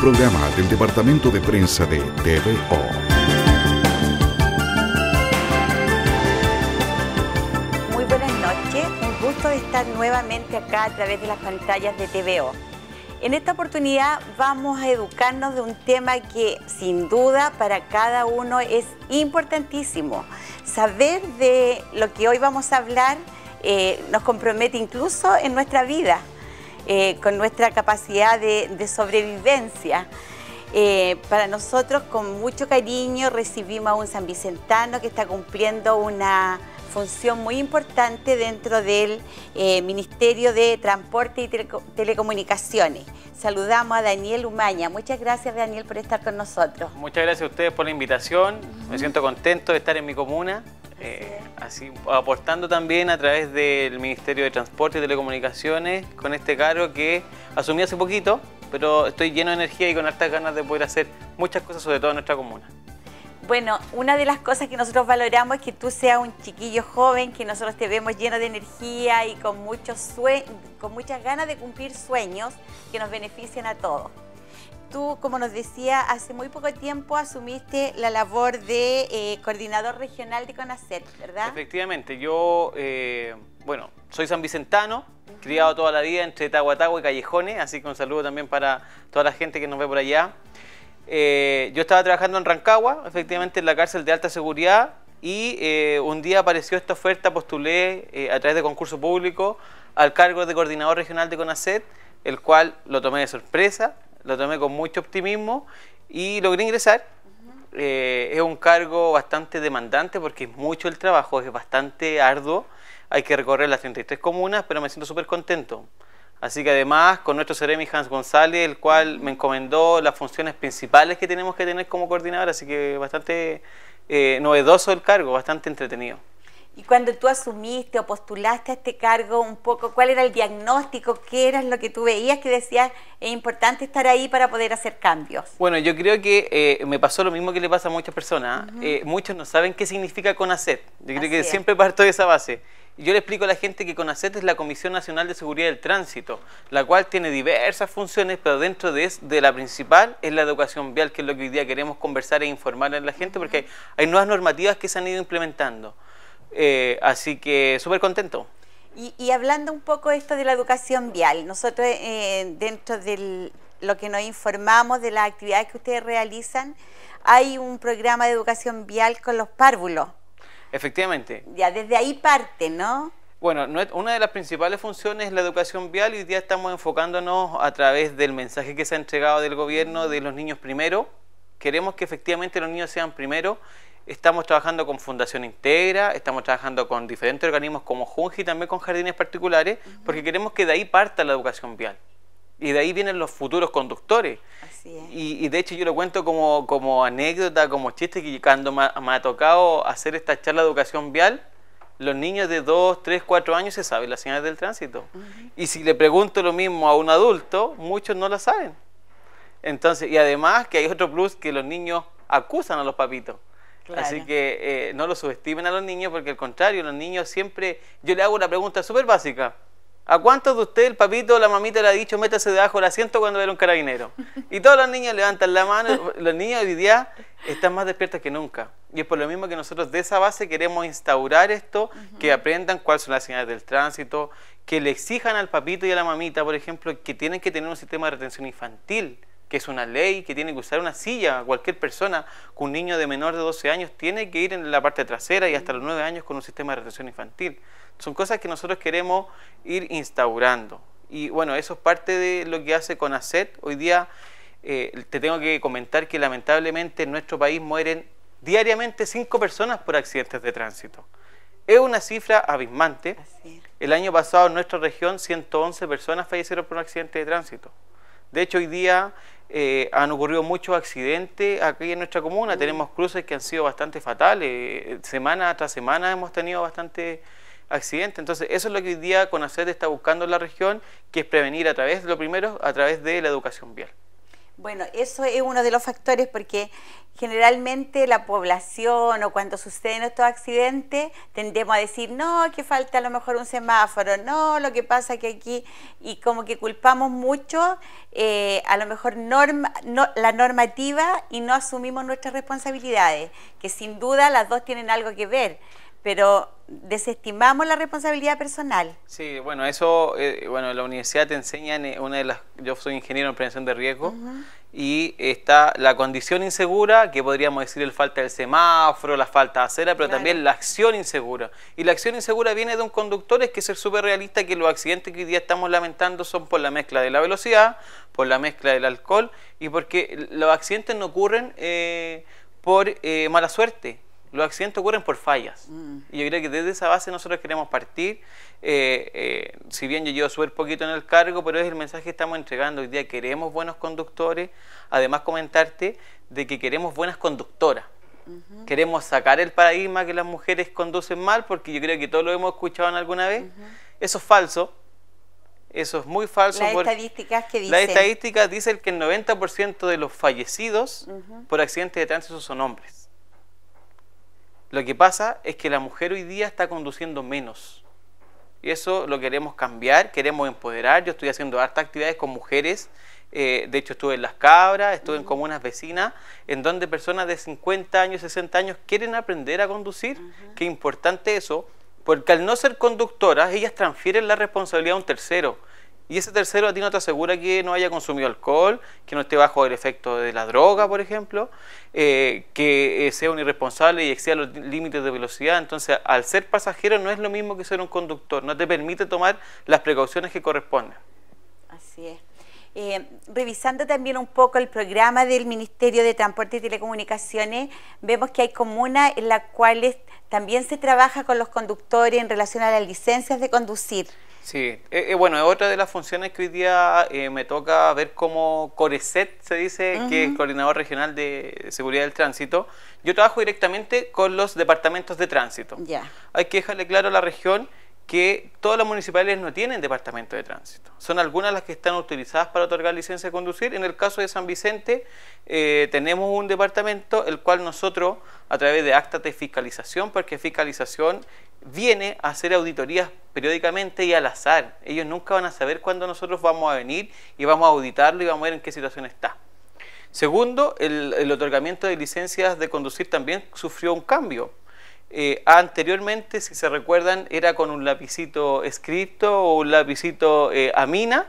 programa del Departamento de Prensa de TVO. Muy buenas noches, un gusto de estar nuevamente acá a través de las pantallas de TVO. En esta oportunidad vamos a educarnos de un tema que sin duda para cada uno es importantísimo. Saber de lo que hoy vamos a hablar eh, nos compromete incluso en nuestra vida. Eh, con nuestra capacidad de, sobrevivencia. Eh, para nosotros, con mucho cariño, recibimos a un san Vicentano que está cumpliendo una función muy importante dentro del eh, Ministerio de Transporte y Telecomunicaciones. Saludamos a Daniel Umaña. Muchas gracias, Daniel, por estar con nosotros. Muchas gracias a ustedes por la invitación. Me siento contento de estar en mi comuna. Eh, así, aportando también a través del Ministerio de Transporte y Telecomunicaciones con este cargo que asumí hace poquito, pero estoy lleno de energía y con hartas ganas de poder hacer muchas cosas, sobre todo en nuestra comuna. Bueno, una de las cosas que nosotros valoramos es que tú seas un chiquillo joven, que nosotros te vemos lleno de energía y con, muchas ganas de cumplir sueños que nos benefician a todos. Tú, como nos decía, hace muy poco tiempo asumiste la labor de eh, coordinador regional de CONACET, ¿verdad? Efectivamente, yo, eh, bueno, soy san vicentano, criado toda la vida entre Tahuatagua y Callejones, así que un saludo también para toda la gente que nos ve por allá. Eh, yo estaba trabajando en Rancagua, efectivamente en la cárcel de alta seguridad, y eh, un día apareció esta oferta, postulé eh, a través de concurso público al cargo de coordinador regional de CONACET, el cual lo tomé de sorpresa, lo tomé con mucho optimismo y logré ingresar. es un cargo bastante demandante porque es mucho el trabajo, es bastante arduo, hay que recorrer las 33 comunas, pero me siento súper contento. Así que además con nuestro seremi Hans González, el cual me encomendó las funciones principales que tenemos que tener como coordinador, así que bastante eh, novedoso el cargo, bastante entretenido. Y cuando tú asumiste o postulaste a este cargo, un poco, ¿cuál era el diagnóstico? ¿Qué era lo que tú veías que decías es importante estar ahí para poder hacer cambios? Bueno, yo creo que eh, me pasó lo mismo que le pasa a muchas personas. ¿ah? Eh, muchos no saben qué significa hacer. Yo creo que siempre parto de esa base yo le explico a la gente que CONACET es la Comisión Nacional de Seguridad del Tránsito, la cual tiene diversas funciones, pero dentro de, de la principal es la educación vial, que es lo que hoy día queremos conversar e informar a la gente, porque hay, nuevas normativas que se han ido implementando. Eh, así que súper contento. Y, hablando un poco de esto de la educación vial, nosotros eh, dentro de lo que nos informamos de las actividades que ustedes realizan, hay un programa de educación vial con los párvulos. Efectivamente. Ya desde ahí parte, ¿no? Bueno, una de las principales funciones es la educación vial y hoy día estamos enfocándonos a través del mensaje que se ha entregado del gobierno de los niños primero. Queremos que efectivamente los niños sean primero. Estamos trabajando con Fundación Integra, estamos trabajando con diferentes organismos como Junji y también con jardines particulares, porque queremos que de ahí parta la educación vial. Y de ahí vienen los futuros conductores. Así es. Y, de hecho yo lo cuento como, anécdota, como chiste, que cuando me, ha tocado hacer esta charla de educación vial, los niños de 2, 3, 4 años se saben las señales del tránsito. Y si le pregunto lo mismo a un adulto, muchos no la saben. Entonces, y además que hay otro plus que los niños acusan a los papitos. Así que eh, no lo subestimen a los niños porque al contrario, los niños siempre, yo le hago una pregunta súper básica ¿A cuántos de ustedes el papito o la mamita le ha dicho métase debajo del asiento cuando era un carabinero? Y todos los niños levantan la mano. los niños hoy día están más despiertos que nunca. Y es por lo mismo que nosotros de esa base queremos instaurar esto, que aprendan cuáles son las señales del tránsito, que le exijan al papito y a la mamita, por ejemplo, que tienen que tener un sistema de retención infantil que es una ley, que tiene que usar una silla. Cualquier persona, con un niño de menor de 12 años, tiene que ir en la parte trasera y hasta los 9 años con un sistema de retención infantil. Son cosas que nosotros queremos ir instaurando. Y bueno, eso es parte de lo que hace CONACET. Hoy día eh, te tengo que comentar que lamentablemente en nuestro país mueren diariamente 5 personas por accidentes de tránsito. Es una cifra abismante. El año pasado en nuestra región 111 personas fallecieron por un accidente de tránsito. De hecho, hoy día eh, han ocurrido muchos accidentes aquí en nuestra comuna. Mm. Tenemos cruces que han sido bastante fatales. Semana tras semana hemos tenido bastante accidentes. Entonces, eso es lo que hoy día CONACET está buscando en la región, que es prevenir a través, lo primero, a través de la educación vial. Bueno, eso es uno de los factores porque generalmente la población o cuando suceden estos accidentes tendemos a decir, no, que falta a lo mejor un semáforo, no, lo que pasa que aquí, y como que culpamos mucho eh, a lo mejor la normativa y no asumimos nuestras responsabilidades, que sin duda las dos tienen algo que ver pero desestimamos la responsabilidad personal. Sí, bueno, eso, eh, bueno, la universidad te en eh, una de las, yo soy ingeniero en prevención de riesgo, y está la condición insegura, que podríamos decir el falta del semáforo, la falta de acera, pero también la acción insegura. Y la acción insegura viene de un conductor, es que ser súper realista que los accidentes que hoy día estamos lamentando son por la mezcla de la velocidad, por la mezcla del alcohol, y porque los accidentes no ocurren eh, por mala suerte los accidentes ocurren por fallas. Mm. Y yo creo que desde esa base nosotros queremos partir. Eh, eh, si bien yo llevo súper poquito en el cargo, pero es el mensaje que estamos entregando hoy día. Queremos buenos conductores. Además, comentarte de que queremos buenas conductoras. Queremos sacar el paradigma que las mujeres conducen mal, porque yo creo que todos lo hemos escuchado en alguna vez. Eso es falso. Eso es muy falso. Las estadísticas que dicen. Las estadísticas dicen que el 90% de los fallecidos por accidentes de tránsito son hombres. Lo que pasa es que la mujer hoy día está conduciendo menos. Y eso lo queremos cambiar, queremos empoderar. Yo estoy haciendo hartas actividades con mujeres. Eh, de hecho, estuve en Las Cabras, estuve en comunas vecinas, en donde personas de 50 años, 60 años quieren aprender a conducir. Qué importante eso, porque al no ser conductoras, ellas transfieren la responsabilidad a un tercero. Y ese tercero a ti no te asegura que no haya consumido alcohol, que no esté bajo el efecto de la droga, por ejemplo, eh, que eh, sea un irresponsable y exceda los límites de velocidad. Entonces, al ser pasajero no es lo mismo que ser un conductor, no te permite tomar las precauciones que corresponden. Así es. Eh, revisando también un poco el programa del Ministerio de Transporte y Telecomunicaciones, vemos que hay comunas en las cuales también se trabaja con los conductores en relación a las licencias de conducir. Sí, eh, eh bueno, otra de las funciones que hoy día eh, me toca ver como Coreset, se dice, que es Coordinador Regional de Seguridad del Tránsito. Yo trabajo directamente con los departamentos de tránsito. Ya. Hay que dejarle claro a la región que todas las municipales no tienen departamento de tránsito. Son algunas las que están utilizadas para otorgar licencia de conducir. En el caso de San Vicente eh, tenemos un departamento el cual nosotros a través de actas de fiscalización, porque fiscalización viene a hacer auditorías periódicamente y al azar. Ellos nunca van a saber cuándo nosotros vamos a venir y vamos a auditarlo y vamos a ver en qué situación está. Segundo, el, otorgamiento de licencias de conducir también sufrió un cambio. Eh, anteriormente, si se recuerdan, era con un lapicito escrito o un lapicito eh, a mina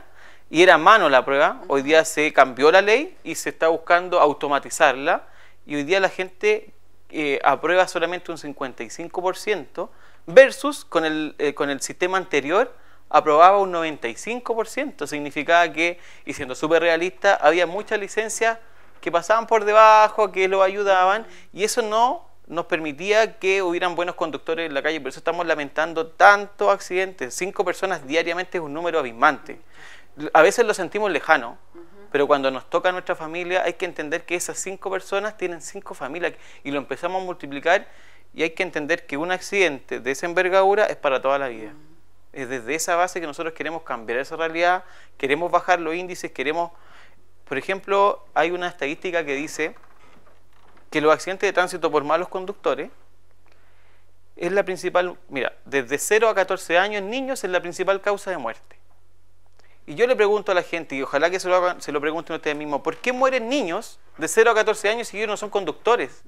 y era a mano la prueba. Hoy día se cambió la ley y se está buscando automatizarla y hoy día la gente eh, aprueba solamente un 55% versus con el, eh, con el sistema anterior aprobaba un 95%, significaba que, y siendo súper realista, había muchas licencias que pasaban por debajo, que lo ayudaban, y eso no nos permitía que hubieran buenos conductores en la calle, por eso estamos lamentando tantos accidentes, cinco personas diariamente es un número abismante. A veces lo sentimos lejano, pero cuando nos toca a nuestra familia hay que entender que esas cinco personas tienen cinco familias y lo empezamos a multiplicar y hay que entender que un accidente de esa envergadura es para toda la vida. Mm. Es desde esa base que nosotros queremos cambiar esa realidad, queremos bajar los índices, queremos... Por ejemplo, hay una estadística que dice que los accidentes de tránsito por malos conductores es la principal, mira, desde 0 a 14 años niños es la principal causa de muerte. Y yo le pregunto a la gente, y ojalá que se lo, se lo pregunten ustedes mismos, ¿por qué mueren niños de 0 a 14 años si ellos no son conductores?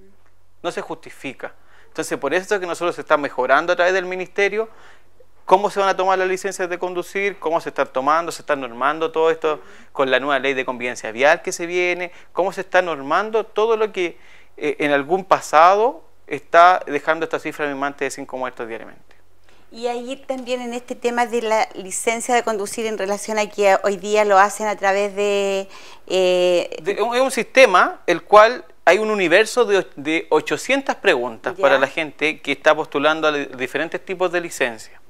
No se justifica. Entonces, por eso es que nosotros se está mejorando a través del ministerio cómo se van a tomar las licencias de conducir, cómo se están tomando, se está normando todo esto con la nueva ley de convivencia vial que se viene, cómo se está normando todo lo que eh, en algún pasado está dejando esta cifra de 5 muertos diariamente. Y ahí también en este tema de la licencia de conducir en relación a que hoy día lo hacen a través de... Eh, es un sistema el cual hay un universo de, 800 preguntas para la gente que está postulando a diferentes tipos de licencia.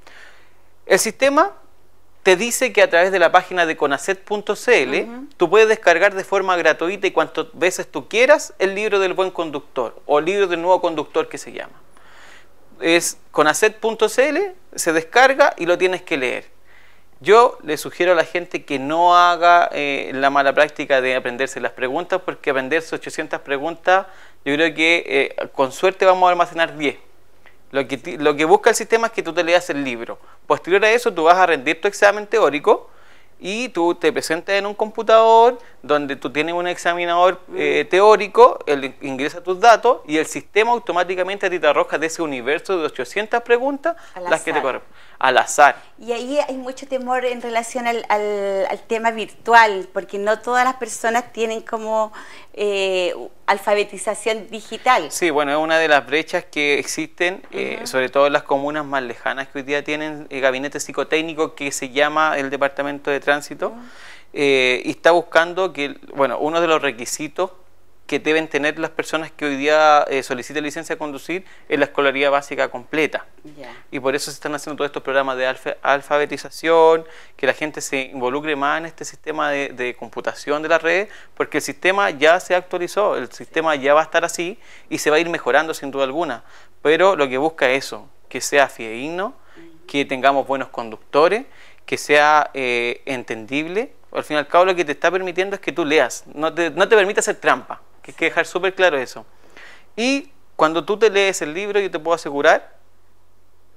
El sistema te dice que a través de la página de conacet.cl tú puedes descargar de forma gratuita y cuantas veces tú quieras el libro del buen conductor o el libro del nuevo conductor que se llama es conacet.cl, se descarga y lo tienes que leer. Yo le sugiero a la gente que no haga eh, la mala práctica de aprenderse las preguntas, porque aprenderse 800 preguntas, yo creo que eh, con suerte vamos a almacenar 10. Lo que, lo que busca el sistema es que tú te leas el libro. Posterior a eso, tú vas a rendir tu examen teórico y tú te presentas en un computador donde tú tienes un examinador eh, teórico, él ingresa tus datos y el sistema automáticamente a ti te arroja de ese universo de 800 preguntas las que te corresponden al azar. Y ahí hay mucho temor en relación al, al, tema virtual, porque no todas las personas tienen como eh, alfabetización digital. Sí, bueno, es una de las brechas que existen, eh, sobre todo en las comunas más lejanas que hoy día tienen el eh, gabinete psicotécnico que se llama el Departamento de Tránsito, y está buscando que, bueno, uno de los requisitos que deben tener las personas que hoy día eh, soliciten licencia de conducir en la escolaría básica completa. Y por eso se están haciendo todos estos programas de alfabetización, que la gente se involucre más en este sistema de, computación de la red porque el sistema ya se actualizó, el sistema ya va a estar así y se va a ir mejorando sin duda alguna. Pero lo que busca es eso, que sea fidedigno, que tengamos buenos conductores, que sea eh, entendible. Al fin y al cabo lo que te está permitiendo es que tú leas, no te, no te permite hacer trampa que hay que dejar súper claro eso. Y cuando tú te lees el libro, yo te puedo asegurar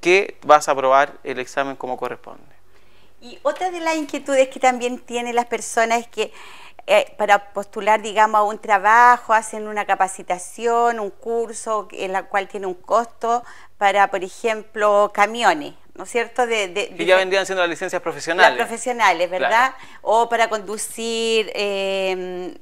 que vas a aprobar el examen como corresponde. Y otra de las inquietudes que también tienen las personas es que eh, para postular, digamos, a un trabajo, hacen una capacitación, un curso en la cual tiene un costo para, por ejemplo, camiones, ¿no es cierto? De, que ya vendían siendo las licencias profesionales. profesionales, ¿verdad? O para conducir eh,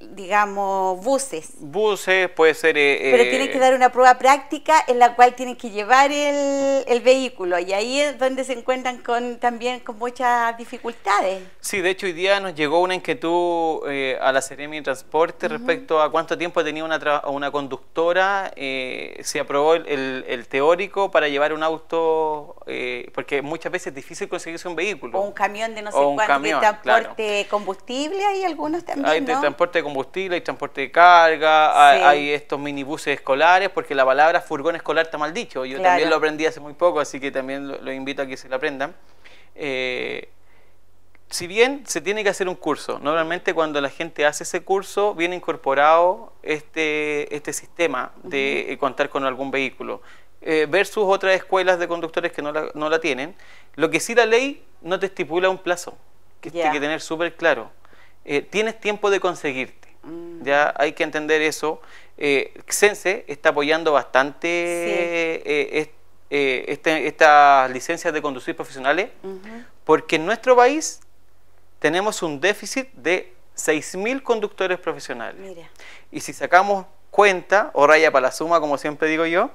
digamos, buses. Buses, puede ser... Eh, Pero eh, tienen que dar una prueba práctica en la cual tienen que llevar el, el, vehículo y ahí es donde se encuentran con, también con muchas dificultades. Sí, de hecho hoy día nos llegó una inquietud eh, a la serie de Transporte respecto a cuánto tiempo tenía una, una conductora, eh, se aprobó el, el, teórico para llevar un auto, porque muchas veces es difícil conseguirse un vehículo. O un camión de no sé cuánto, transporte combustible hay algunos también, de combustible, hay transporte de carga, hay, estos minibuses escolares, porque la palabra furgón escolar está mal dicho. Yo también lo aprendí hace muy poco, así que también lo, invito a que se lo aprendan. Eh, si bien se tiene que hacer un curso, normalmente cuando la gente hace ese curso viene incorporado este, este sistema de eh, contar con algún vehículo, eh, versus otras escuelas de conductores que no la, tienen. Lo que sí la ley no te estipula un plazo, que tiene que tener súper claro. Eh, tienes tiempo de conseguirte. Mm. Ya hay que entender eso. Xense eh, está apoyando bastante eh, este, estas licencias de conducir profesionales, porque en nuestro país tenemos un déficit de 6.000 conductores profesionales. Y si sacamos cuenta, o raya para la suma, como siempre digo yo,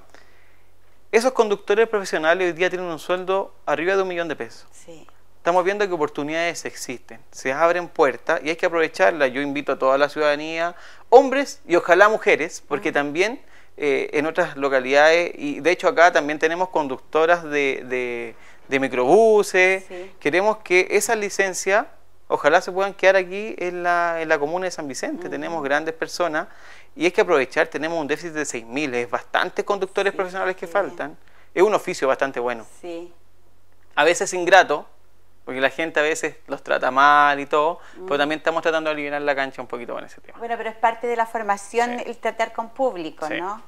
esos conductores profesionales hoy día tienen un sueldo arriba de un millón de pesos. Sí estamos viendo que oportunidades existen, se abren puertas y hay que aprovecharlas. Yo invito a toda la ciudadanía, hombres y ojalá mujeres, porque también eh, en otras localidades, y de hecho acá también tenemos conductoras de, de, microbuses, queremos que esas licencias... ojalá se puedan quedar aquí en la, comuna de San Vicente. Tenemos grandes personas y hay que aprovechar, tenemos un déficit de 6.000, es bastantes conductores profesionales que faltan. Es un oficio bastante bueno. Sí. A veces ingrato, porque la gente a veces los trata mal y todo, pero mm. también estamos tratando de aliviar la cancha un poquito con ese tema. Bueno, pero es parte de la formación el tratar con público, ¿no?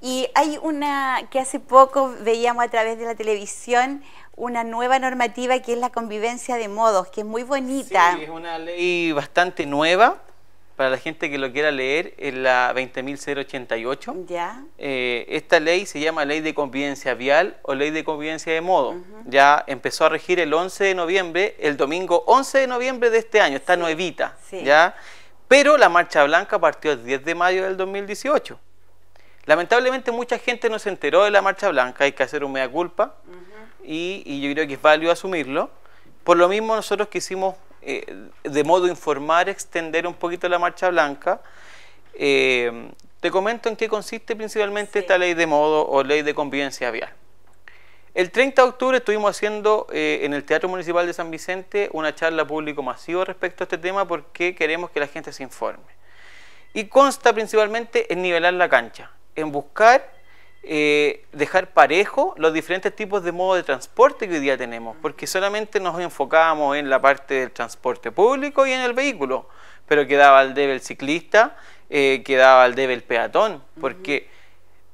Y hay una que hace poco veíamos a través de la televisión, una nueva normativa que es la convivencia de modos, que es muy bonita. Sí, es una ley bastante nueva para la gente que lo quiera leer, es la 20.088. Ya. Eh, esta ley se llama Ley de Convivencia Vial o Ley de Convivencia de Modo. Ya empezó a regir el 11 de noviembre, el domingo 11 de noviembre de este año, está nuevita. Ya. Pero la Marcha Blanca partió el 10 de mayo del 2018. Lamentablemente mucha gente no se enteró de la Marcha Blanca, hay que hacer un mea culpa y, y, yo creo que es válido asumirlo. Por lo mismo nosotros quisimos eh, de modo informar, extender un poquito la marcha blanca. Eh, te comento en qué consiste principalmente esta ley de modo o ley de convivencia vial. El 30 de octubre estuvimos haciendo eh, en el Teatro Municipal de San Vicente una charla público masivo respecto a este tema porque queremos que la gente se informe. Y consta principalmente en nivelar la cancha, en buscar eh, dejar parejo los diferentes tipos de modos de transporte que hoy día tenemos, porque solamente nos enfocábamos en la parte del transporte público y en el vehículo, pero quedaba al debe el ciclista, eh, quedaba al debe el peatón, porque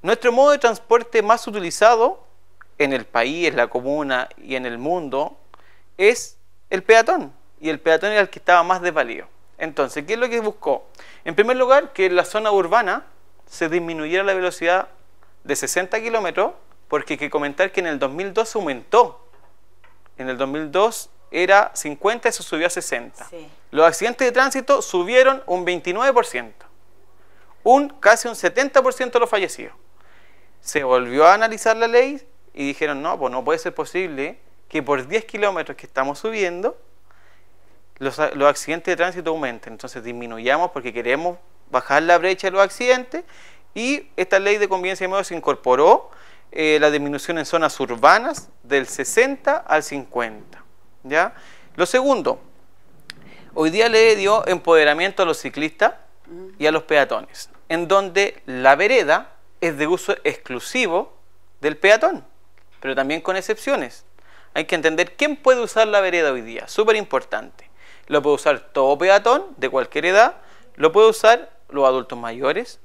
nuestro modo de transporte más utilizado en el país, en la comuna y en el mundo es el peatón, y el peatón era el que estaba más desvalido. Entonces, ¿qué es lo que buscó? En primer lugar, que en la zona urbana se disminuyera la velocidad de 60 kilómetros, porque hay que comentar que en el 2002 aumentó. En el 2002 era 50, eso subió a 60. Los accidentes de tránsito subieron un 29%, un, casi un 70% de los fallecidos. Se volvió a analizar la ley y dijeron, no, pues no puede ser posible que por 10 kilómetros que estamos subiendo, los, los accidentes de tránsito aumenten. Entonces disminuyamos porque queremos bajar la brecha de los accidentes y esta ley de convivencia de modos incorporó eh, la disminución en zonas urbanas del 60 al 50. ¿ya? Lo segundo, hoy día le dio empoderamiento a los ciclistas mm. y a los peatones, en donde la vereda es de uso exclusivo del peatón, pero también con excepciones. Hay que entender quién puede usar la vereda hoy día, súper importante. Lo puede usar todo peatón de cualquier edad, lo puede usar los adultos mayores,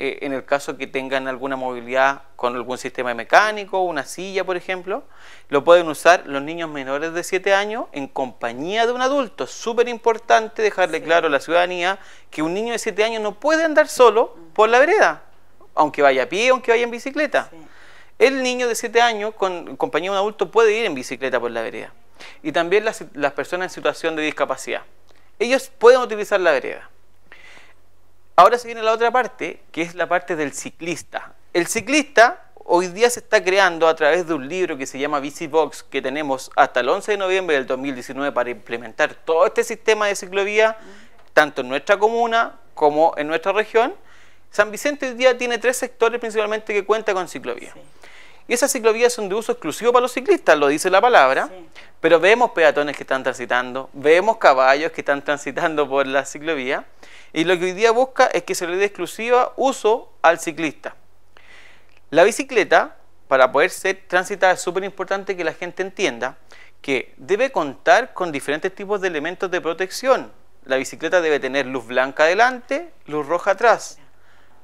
eh, en el caso que tengan alguna movilidad con algún sistema mecánico, una silla, por ejemplo, lo pueden usar los niños menores de 7 años en compañía de un adulto. Es súper importante dejarle claro a la ciudadanía que un niño de 7 años no puede andar solo mm. por la vereda, aunque vaya a pie, aunque vaya en bicicleta. El niño de 7 años con compañía de un adulto puede ir en bicicleta por la vereda. Y también las personas en situación de discapacidad. Ellos pueden utilizar la vereda Ahora se viene la otra parte, que es la parte del ciclista. El ciclista hoy día se está creando a través de un libro que se llama Box que tenemos hasta el 11 de noviembre del 2019 para implementar todo este sistema de ciclovía, tanto en nuestra comuna como en nuestra región. San Vicente hoy día tiene tres sectores principalmente que cuenta con ciclovía. Y esas ciclovías son de uso exclusivo para los ciclistas, lo dice la palabra, pero vemos peatones que están transitando, vemos caballos que están transitando por la ciclovía y lo que hoy día busca es que se le dé exclusiva uso al ciclista. La bicicleta, para poder ser transitada, es súper importante que la gente entienda que debe contar con diferentes tipos de elementos de protección. La bicicleta debe tener luz blanca adelante, luz roja atrás.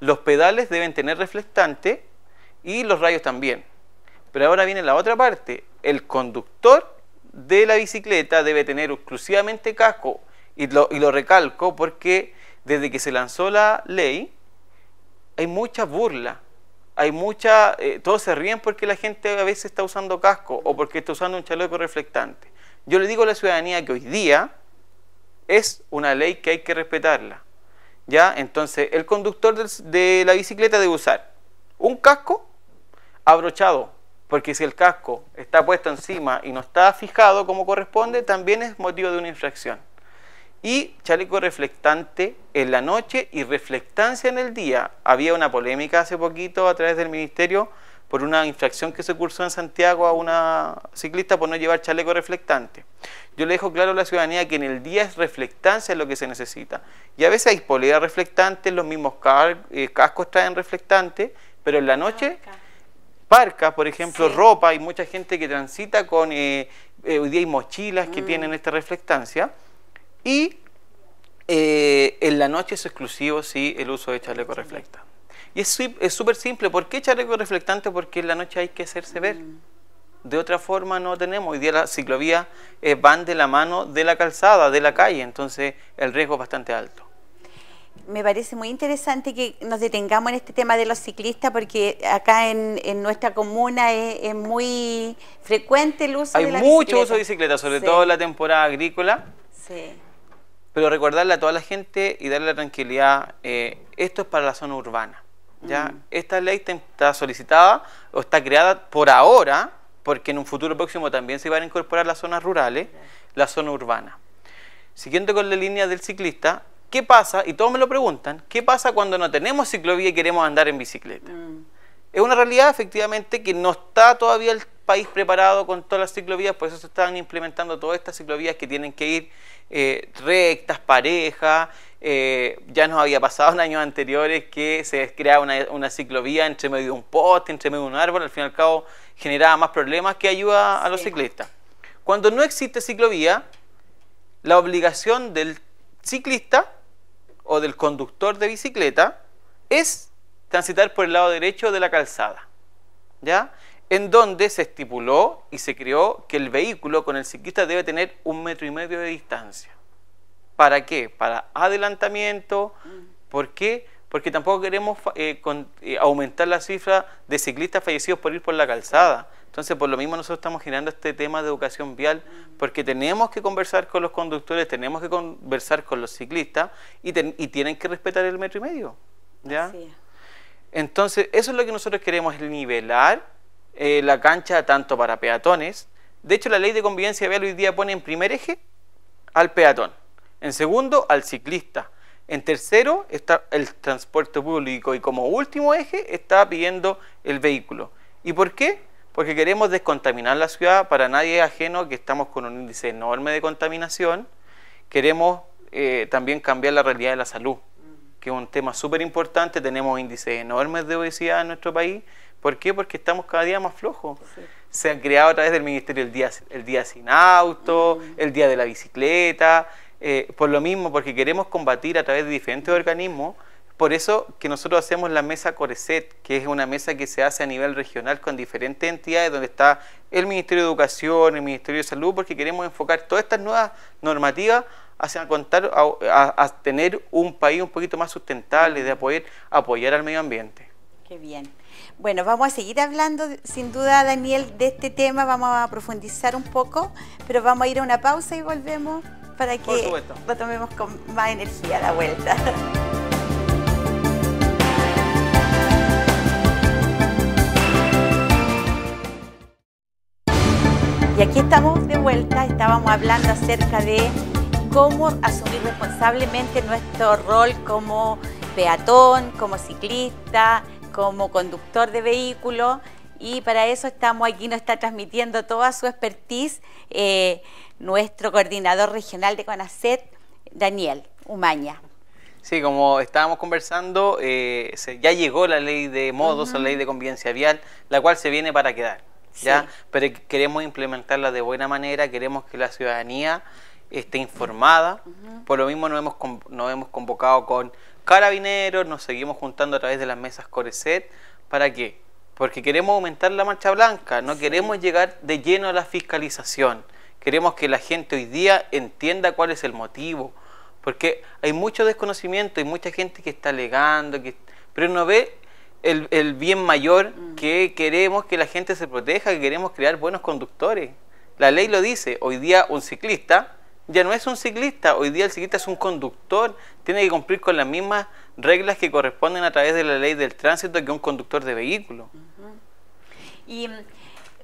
Los pedales deben tener reflectante y los rayos también. Pero ahora viene la otra parte. El conductor de la bicicleta debe tener exclusivamente casco. Y lo, y lo recalco porque desde que se lanzó la ley, hay mucha burla, hay mucha, eh, todos se ríen porque la gente a veces está usando casco o porque está usando un chaleco reflectante. Yo le digo a la ciudadanía que hoy día es una ley que hay que respetarla. ¿Ya? Entonces, el conductor de la bicicleta debe usar un casco abrochado, porque si el casco está puesto encima y no está fijado como corresponde, también es motivo de una infracción y chaleco reflectante en la noche y reflectancia en el día. Había una polémica hace poquito a través del ministerio por una infracción que se cursó en Santiago a una ciclista por no llevar chaleco reflectante. Yo le dejo claro a la ciudadanía que en el día es reflectancia lo que se necesita. Y a veces hay polera reflectante, los mismos eh, cascos traen reflectante, pero en la noche, parca, por ejemplo, ropa, hay mucha gente que transita con, eh, eh hoy día hay mochilas que mm. tienen esta reflectancia. Y eh, en la noche es exclusivo, sí, el uso de chaleco reflectante. Y es súper simple. ¿Por qué chaleco reflectante? Porque en la noche hay que hacerse ver. Mm. De otra forma no tenemos. Hoy día las ciclovías eh, van de la mano de la calzada, de la calle, entonces el riesgo es bastante alto. Me parece muy interesante que nos detengamos en este tema de los ciclistas porque acá en, nuestra comuna es, muy frecuente el uso Hay de la mucho uso de bicicleta, sobre todo en la temporada agrícola. Sí pero recordarle a toda la gente y darle tranquilidad, eh, esto es para la zona urbana. ¿ya? Mm. Esta ley está solicitada o está creada por ahora, porque en un futuro próximo también se van a incorporar las zonas rurales, la zona urbana. Siguiendo con la línea del ciclista, ¿qué pasa? Y todos me lo preguntan, ¿qué pasa cuando no tenemos ciclovía y queremos andar en bicicleta? Mm. Es una realidad efectivamente que no está todavía el país preparado con todas las ciclovías, por eso se están implementando todas estas ciclovías que tienen que ir eh, rectas, parejas. Eh, ya nos había pasado en años anteriores que se creaba una, ciclovía entre medio de un poste, entre medio de un árbol, al fin y al cabo generaba más problemas que ayuda a los ciclistas. Cuando no existe ciclovía, la obligación del ciclista o del conductor de bicicleta es transitar por el lado derecho de la calzada. ¿Ya? en donde se estipuló y se creó que el vehículo con el ciclista debe tener un metro y medio de distancia. ¿Para qué? Para adelantamiento. ¿Por qué? Porque tampoco queremos eh, eh, aumentar la cifra de ciclistas fallecidos por ir por la calzada. Entonces, por lo mismo nosotros estamos girando este tema de educación vial, porque tenemos que conversar con los conductores, tenemos que conversar con los ciclistas y, tienen que respetar el metro y medio. ¿ya? Entonces, eso es lo que nosotros queremos, nivelar eh, la cancha tanto para peatones. De hecho, la ley de convivencia vial hoy día pone en primer eje al peatón, en segundo al ciclista, en tercero está el transporte público y como último eje está pidiendo el vehículo. ¿Y por qué? Porque queremos descontaminar la ciudad, para nadie ajeno que estamos con un índice enorme de contaminación. Queremos eh, también cambiar la realidad de la salud, que es un tema súper importante. Tenemos índices enormes de obesidad en nuestro país ¿Por qué? Porque estamos cada día más flojos. Se han creado a través del ministerio el día, el día sin auto, mm. el día de la bicicleta, eh, por lo mismo, porque queremos combatir a través de diferentes organismos. Por eso que nosotros hacemos la mesa Coreset, que es una mesa que se hace a nivel regional con diferentes entidades, donde está el Ministerio de Educación, el Ministerio de Salud, porque queremos enfocar todas estas nuevas normativas hacia contar, a, a tener un país un poquito más sustentable, de mm. poder apoyar al medio ambiente. Qué bien. Bueno, vamos a seguir hablando, sin duda, Daniel, de este tema, vamos a profundizar un poco, pero vamos a ir a una pausa y volvemos para que lo tomemos con más energía a la vuelta. Y aquí estamos de vuelta, estábamos hablando acerca de cómo asumir responsablemente nuestro rol como peatón, como ciclista, como conductor de vehículo y para eso estamos aquí, nos está transmitiendo toda su expertise eh, nuestro coordinador regional de CONACET, Daniel Umaña. Sí, como estábamos conversando, eh, ya llegó la ley de modos, la ley de convivencia vial, la cual se viene para quedar, ¿ya? Pero queremos implementarla de buena manera, queremos que la ciudadanía esté informada, por lo mismo no hemos, nos hemos convocado con carabineros, nos seguimos juntando a través de las mesas Coreset. ¿Para qué? Porque queremos aumentar la marcha blanca, no queremos llegar de lleno a la fiscalización. Queremos que la gente hoy día entienda cuál es el motivo. Porque hay mucho desconocimiento, hay mucha gente que está alegando, que, pero no ve el, bien mayor mm. que queremos que la gente se proteja, que queremos crear buenos conductores. La ley lo dice, hoy día un ciclista ya no es un ciclista, hoy día el ciclista es un conductor, tiene que cumplir con las mismas reglas que corresponden a través de la ley del tránsito que un conductor de vehículo. Y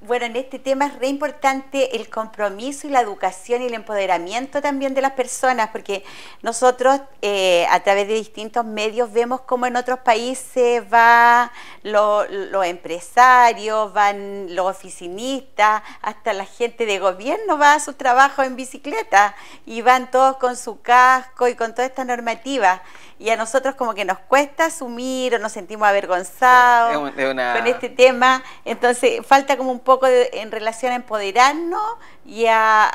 bueno, en este tema es re importante el compromiso y la educación y el empoderamiento también de las personas, porque nosotros eh, a través de distintos medios vemos cómo en otros países van los empresarios, van los oficinistas, hasta la gente de gobierno va a su trabajo en bicicleta y van todos con su casco y con toda esta normativa y a nosotros como que nos cuesta asumir o nos sentimos avergonzados con este tema. Entonces falta como un poco en relación a empoderarnos y a,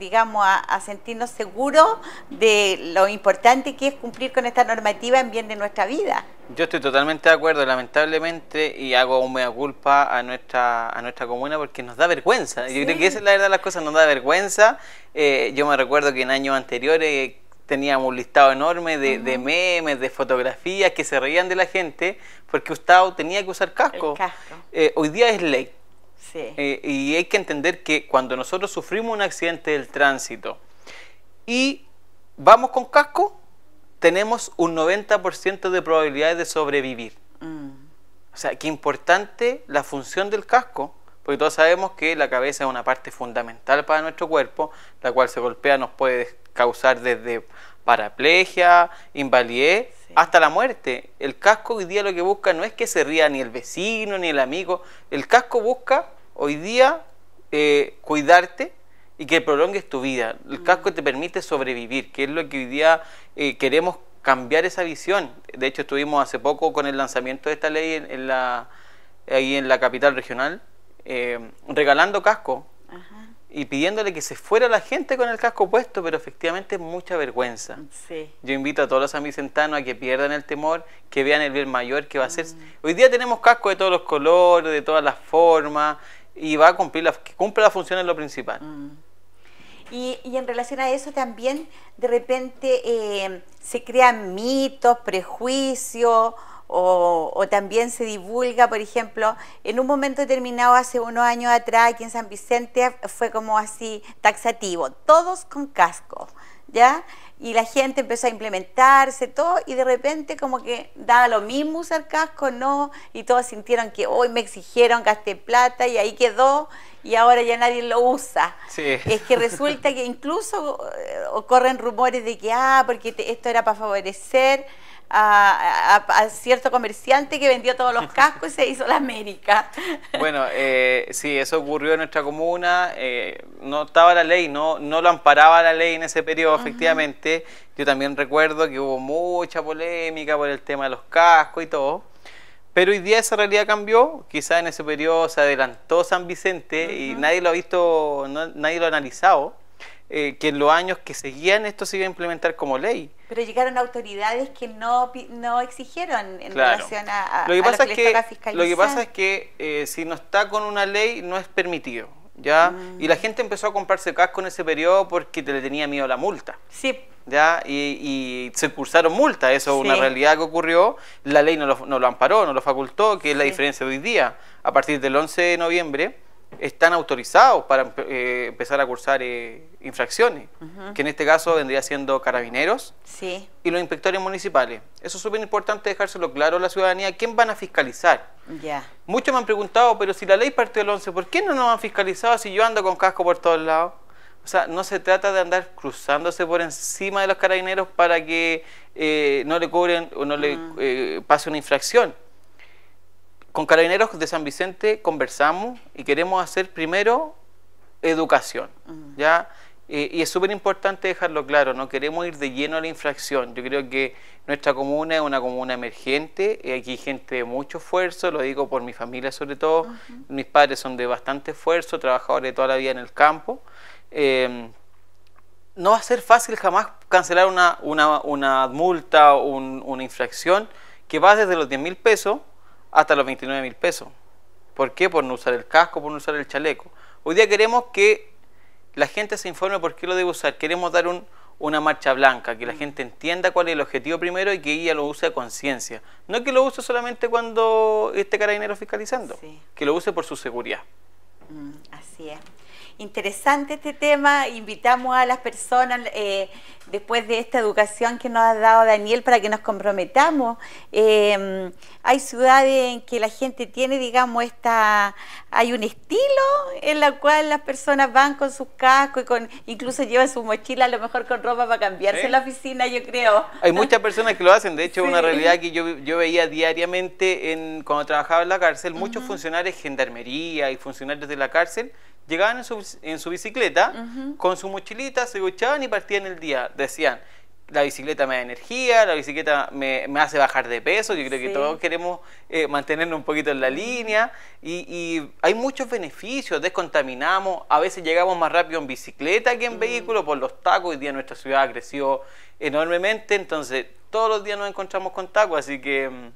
digamos, a, sentirnos seguros de lo importante que es cumplir con esta normativa en bien de nuestra vida. Yo estoy totalmente de acuerdo, lamentablemente, y hago un mea culpa a nuestra, a nuestra comuna porque nos da vergüenza. Yo creo que esa es la verdad de las cosas, nos da vergüenza. Eh, yo me recuerdo que en años anteriores teníamos un listado enorme de, memes, de fotografías que se reían de la gente porque Gustavo tenía que usar casco. Eh, hoy día es ley. Sí. Eh, y hay que entender que cuando nosotros sufrimos un accidente del tránsito y vamos con casco, tenemos un 90% de probabilidades de sobrevivir. Mm. O sea, qué importante la función del casco, porque todos sabemos que la cabeza es una parte fundamental para nuestro cuerpo, la cual se golpea, nos puede causar desde paraplegia, invalidez, hasta la muerte. El casco hoy día lo que busca no es que se ría ni el vecino, ni el amigo. El casco busca hoy día eh, cuidarte y que prolongues tu vida. El casco te permite sobrevivir, que es lo que hoy día eh, queremos cambiar esa visión. De hecho, estuvimos hace poco con el lanzamiento de esta ley en, la, ahí en la capital regional, eh, regalando casco y pidiéndole que se fuera la gente con el casco puesto, pero efectivamente mucha vergüenza. Yo invito a todos los centanos a que pierdan el temor, que vean el bien mayor que va a ser. Mm. Hoy día tenemos casco de todos los colores, de todas las formas, y va a cumplir la, que función en lo principal. Mm. Y, y, en relación a eso también, de repente eh, se crean mitos, prejuicios o, también se divulga, por ejemplo, en un momento determinado hace unos años atrás aquí en San Vicente fue como así taxativo, todos con casco, ¿ya? Y la gente empezó a implementarse todo y de repente como que daba lo mismo usar casco, no, y todos sintieron que hoy me exigieron, gasté plata y ahí quedó y ahora ya nadie lo usa. Es que resulta que incluso eh, ocurren rumores de que, ah, porque esto era para favorecer a, cierto comerciante que vendió todos los cascos y se hizo la América. Bueno, eh, sí, eso ocurrió en nuestra comuna, eh, no estaba la ley, no, no lo amparaba la ley en ese periodo, efectivamente. Yo también recuerdo que hubo mucha polémica por el tema de los cascos y todo. Pero hoy día esa realidad cambió, quizás en ese periodo se adelantó San Vicente y nadie lo ha visto, nadie lo ha analizado. Eh, que en los años que seguían esto se iba a implementar como ley. Pero llegaron autoridades que no, no exigieron en relación a, a, lo que pasa lo que es que, Lo que pasa es que eh, si no está con una ley no es permitido. ¿ya? Mm. Y la gente empezó a comprarse casco en ese periodo porque te le tenía miedo a la multa. Sí. ¿Ya? Y, se cursaron multas, eso es una realidad que ocurrió. La ley no lo, lo amparó, no lo facultó, que es la diferencia de hoy día. A partir del 11 de noviembre, están autorizados para eh, empezar a cursar eh, infracciones, que en este caso vendría siendo carabineros y los inspectores municipales. Eso es súper importante dejárselo claro a la ciudadanía, ¿quién van a fiscalizar? Muchos me han preguntado, pero si la ley partió del 11, ¿por qué no nos han fiscalizado si yo ando con casco por todos lados? O sea, no se trata de andar cruzándose por encima de los carabineros para que eh, no le cubren o no le pase una infracción. Con Carabineros de San Vicente conversamos y queremos hacer primero educación, ¿ya? Eh, y es súper importante dejarlo claro, no queremos ir de lleno a la infracción. Yo creo que nuestra comuna es una comuna emergente, y eh, aquí hay gente de mucho esfuerzo, lo digo por mi familia sobre todo, mis padres son de bastante esfuerzo, trabajadores de toda la vida en el campo. Em, no va a ser fácil jamás cancelar una, multa o una infracción que va desde los 10 mil pesos hasta los 29 mil pesos. ¿Por qué? Por no usar el casco, por no usar el chaleco. Hoy día queremos que la gente se informe por qué lo debe usar. Queremos dar una marcha blanca, que la mm. gente entienda cuál es el objetivo primero y que ella lo use a conciencia. No que lo use solamente cuando esté carabinero fiscalizando, que lo use por su seguridad. Mm, así es interesante este tema. Invitamos a las personas, eh, después de esta educación que nos ha dado Daniel, para que nos comprometamos. Eh, hay ciudades en que la gente tiene, digamos, esta, hay un estilo en la cual las personas van con sus cascos y con, incluso llevan sus mochilas a lo mejor con ropa para cambiarse en la oficina, yo creo. Hay muchas personas que lo hacen, de hecho, una realidad que yo, yo veía diariamente en, cuando trabajaba en la cárcel, muchos funcionarios de gendarmería y funcionarios de la cárcel llegaban en su, en su bicicleta, con su mochilita, se duchaban y partían el día. Decían, la bicicleta me da energía, la bicicleta me, me hace bajar de peso, yo creo que todos queremos eh, mantenernos un poquito en la línea y, hay muchos beneficios, descontaminamos, a veces llegamos más rápido en bicicleta que en vehículo por los tacos, hoy día nuestra ciudad ha crecido enormemente, entonces todos los días nos encontramos con tacos, así que mm,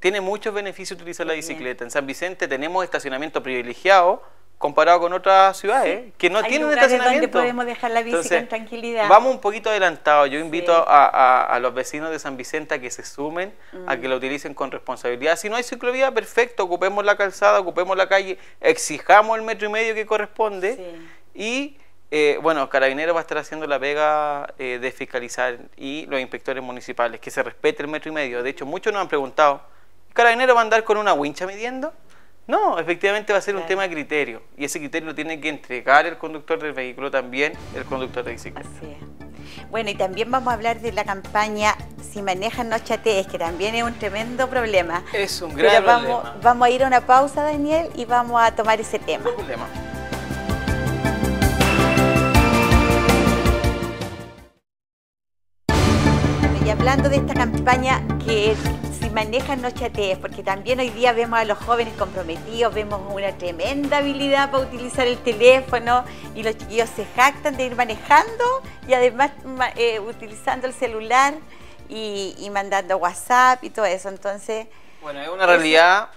tiene muchos beneficios utilizar la bicicleta. En San Vicente tenemos estacionamiento privilegiado, comparado con otras ciudades que no tienen estacionamiento. podemos dejar la Entonces, tranquilidad. Vamos un poquito adelantado. Yo invito a, los vecinos de San Vicente a que se sumen, a que mm. lo utilicen con responsabilidad. Si no hay ciclovía, perfecto, ocupemos la calzada, ocupemos la calle, exijamos el metro y medio que corresponde y... Eh, bueno, carabinero va a estar haciendo la pega eh, de fiscalizar y los inspectores municipales, que se respete el metro y medio. De hecho, muchos nos han preguntado, ¿Carabineros va a andar con una wincha midiendo? No, efectivamente va a ser un tema de criterio y ese criterio lo tiene que entregar el conductor del vehículo también, el conductor de bicicleta. Así Bueno, y también vamos a hablar de la campaña Si manejan no chatees, que también es un tremendo problema. Es un gran vamos, problema. Vamos a ir a una pausa, Daniel, y vamos a tomar ese tema. hablando de esta campaña que si manejan no chatees, porque también hoy día vemos a los jóvenes comprometidos, vemos una tremenda habilidad para utilizar el teléfono y los chiquillos se jactan de ir manejando y además eh, utilizando el celular y, mandando WhatsApp y todo eso. Entonces. Bueno, es una realidad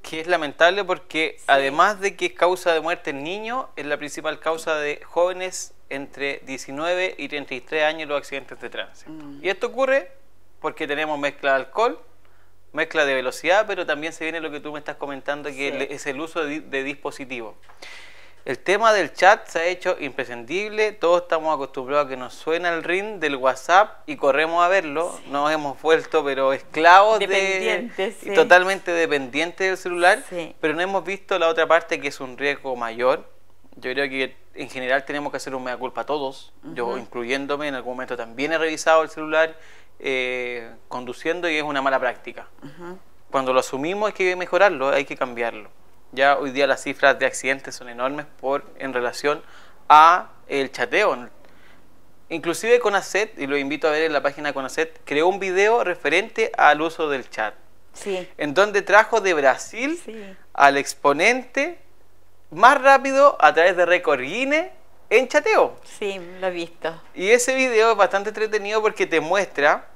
que es lamentable porque además de que es causa de muerte en niños, es la principal causa de jóvenes entre 19 y 33 años los accidentes de tránsito. Mm. Y esto ocurre porque tenemos mezcla de alcohol, mezcla de velocidad, pero también se viene lo que tú me estás comentando, que es el uso de, dispositivos. El tema del chat se ha hecho imprescindible, todos estamos acostumbrados a que nos suena el ring del WhatsApp y corremos a verlo, nos hemos vuelto pero esclavos y totalmente dependientes del celular, pero no hemos visto la otra parte que es un riesgo mayor, yo creo que en general tenemos que hacer un mea culpa a todos, yo incluyéndome, en algún momento también he revisado el celular eh, conduciendo y es una mala práctica. Cuando lo asumimos hay que mejorarlo, hay que cambiarlo. Ya hoy día las cifras de accidentes son enormes por en relación a el chateo. Inclusive Conacet, y lo invito a ver en la página de Conacet, creó un video referente al uso del chat. En donde trajo de Brasil al exponente más rápido a través de record Guinness en chateo. Sí, lo he visto. Y ese video es bastante entretenido porque te muestra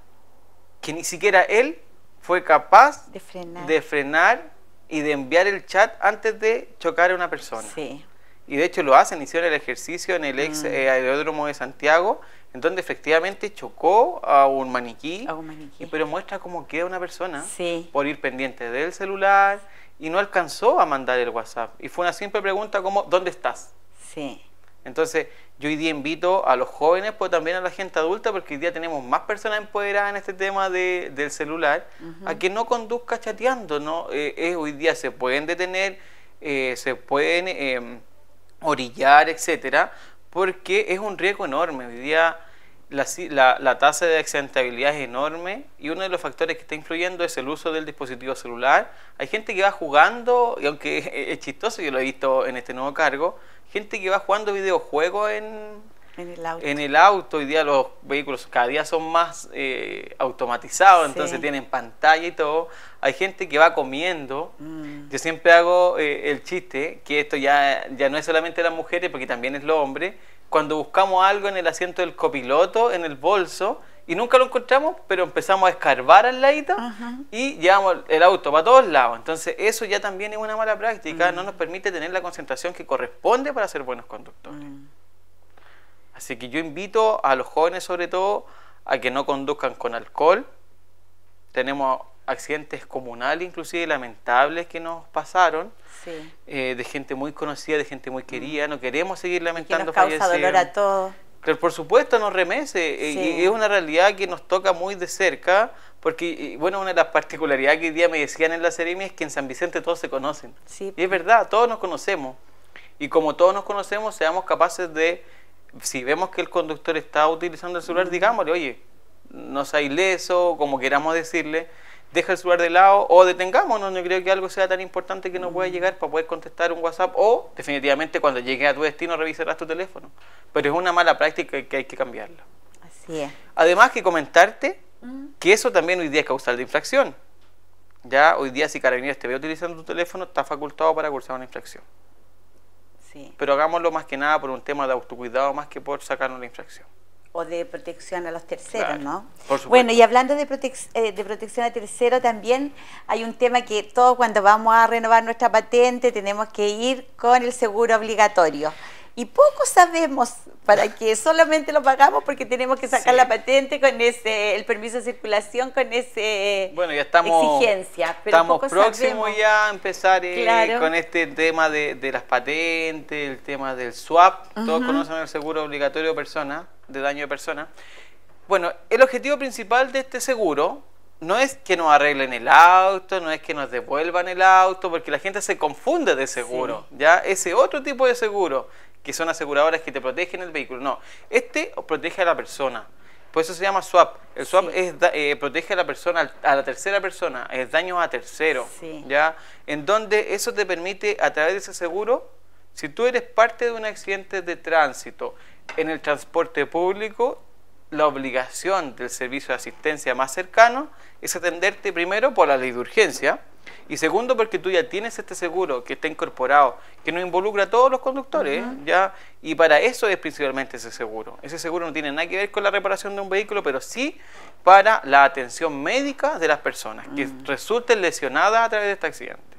que ni siquiera él fue capaz de frenar, de frenar y de enviar el chat antes de chocar a una persona. Sí. Y de hecho lo hacen, hicieron el ejercicio en el ex mm. eh, aeródromo de Santiago, en donde efectivamente chocó a un maniquí, a pero muestra cómo queda una persona por ir pendiente del celular, y no alcanzó a mandar el WhatsApp. Y fue una simple pregunta como, ¿dónde estás? Sí. Entonces, yo hoy día invito a los jóvenes, pero también a la gente adulta, porque hoy día tenemos más personas empoderadas en este tema de, del celular, a que no conduzca chateando, ¿no? Eh, eh, hoy día se pueden detener, eh, se pueden em, orillar, etcétera, porque es un riesgo enorme. Hoy día la, tasa de accidentabilidad es enorme y uno de los factores que está influyendo es el uso del dispositivo celular. Hay gente que va jugando, y aunque es chistoso, yo lo he visto en este nuevo cargo, gente que va jugando videojuegos en, en, el, auto. en el auto. Hoy día los vehículos cada día son más eh, automatizados, entonces tienen pantalla y todo. Hay gente que va comiendo. Mm. Yo siempre hago eh, el chiste que esto ya, ya no es solamente las mujeres, porque también es los hombres cuando buscamos algo en el asiento del copiloto, en el bolso, y nunca lo encontramos, pero empezamos a escarbar al ladito y llevamos el auto para todos lados. Entonces eso ya también es una mala práctica, mm. no nos permite tener la concentración que corresponde para ser buenos conductores. Mm. Así que yo invito a los jóvenes sobre todo a que no conduzcan con alcohol. Tenemos accidentes comunales, inclusive lamentables, que nos pasaron eh, de gente muy conocida, de gente muy mm. querida. No queremos seguir lamentando que nos causa dolor a todos. pero por supuesto, nos remece. Eh, y es una realidad que nos toca muy de cerca, porque, eh, bueno, una de las particularidades que hoy día me decían en la ceremia es que en San Vicente todos se conocen. Y es verdad, todos nos conocemos. Y como todos nos conocemos, seamos capaces de, si vemos que el conductor está utilizando el celular, mm. digámosle, oye, no sea ileso, como queramos decirle, deja el celular de lado o detengámonos, no creo que algo sea tan importante que no pueda mm. llegar para poder contestar un WhatsApp o definitivamente cuando llegue a tu destino revisarás tu teléfono. Pero es una mala práctica que hay que cambiarla. Así es. Además que comentarte mm. que eso también hoy día es causal de infracción. Ya hoy día si Carabineros te ve utilizando tu teléfono está facultado para cursar una infracción. Sí. Pero hagámoslo más que nada por un tema de autocuidado más que por sacarnos la infracción o de protección a los terceros, ¿no? bueno, y hablando de, eh, de protección a terceros, también hay un tema que todos cuando vamos a renovar nuestra patente tenemos que ir con el seguro obligatorio y poco sabemos para qué, solamente lo pagamos porque tenemos que sacar la patente con ese, el permiso de circulación con ese bueno, ya estamos, exigencia. Pero estamos próximos ya a empezar eh, con este tema de, las patentes, el tema del swap, todos conocen el seguro obligatorio de persona, de daño de persona. Bueno, el objetivo principal de este seguro no es que nos arreglen el auto, no es que nos devuelvan el auto, porque la gente se confunde de seguro, ¿ya? Ese otro tipo de seguro que son aseguradoras que te protegen el vehículo. No, este protege a la persona. Por eso se llama swap. El swap es eh, protege a la persona, a la tercera persona, es daño a tercero. ¿ya? En donde eso te permite, a través de ese seguro, si tú eres parte de un accidente de tránsito en el transporte público, la obligación del servicio de asistencia más cercano es atenderte primero por la ley de urgencia y segundo porque tú ya tienes este seguro que está incorporado, que no involucra a todos los conductores, ya y para eso es principalmente ese seguro. Ese seguro no tiene nada que ver con la reparación de un vehículo, pero sí para la atención médica de las personas que resulten lesionadas a través de este accidente.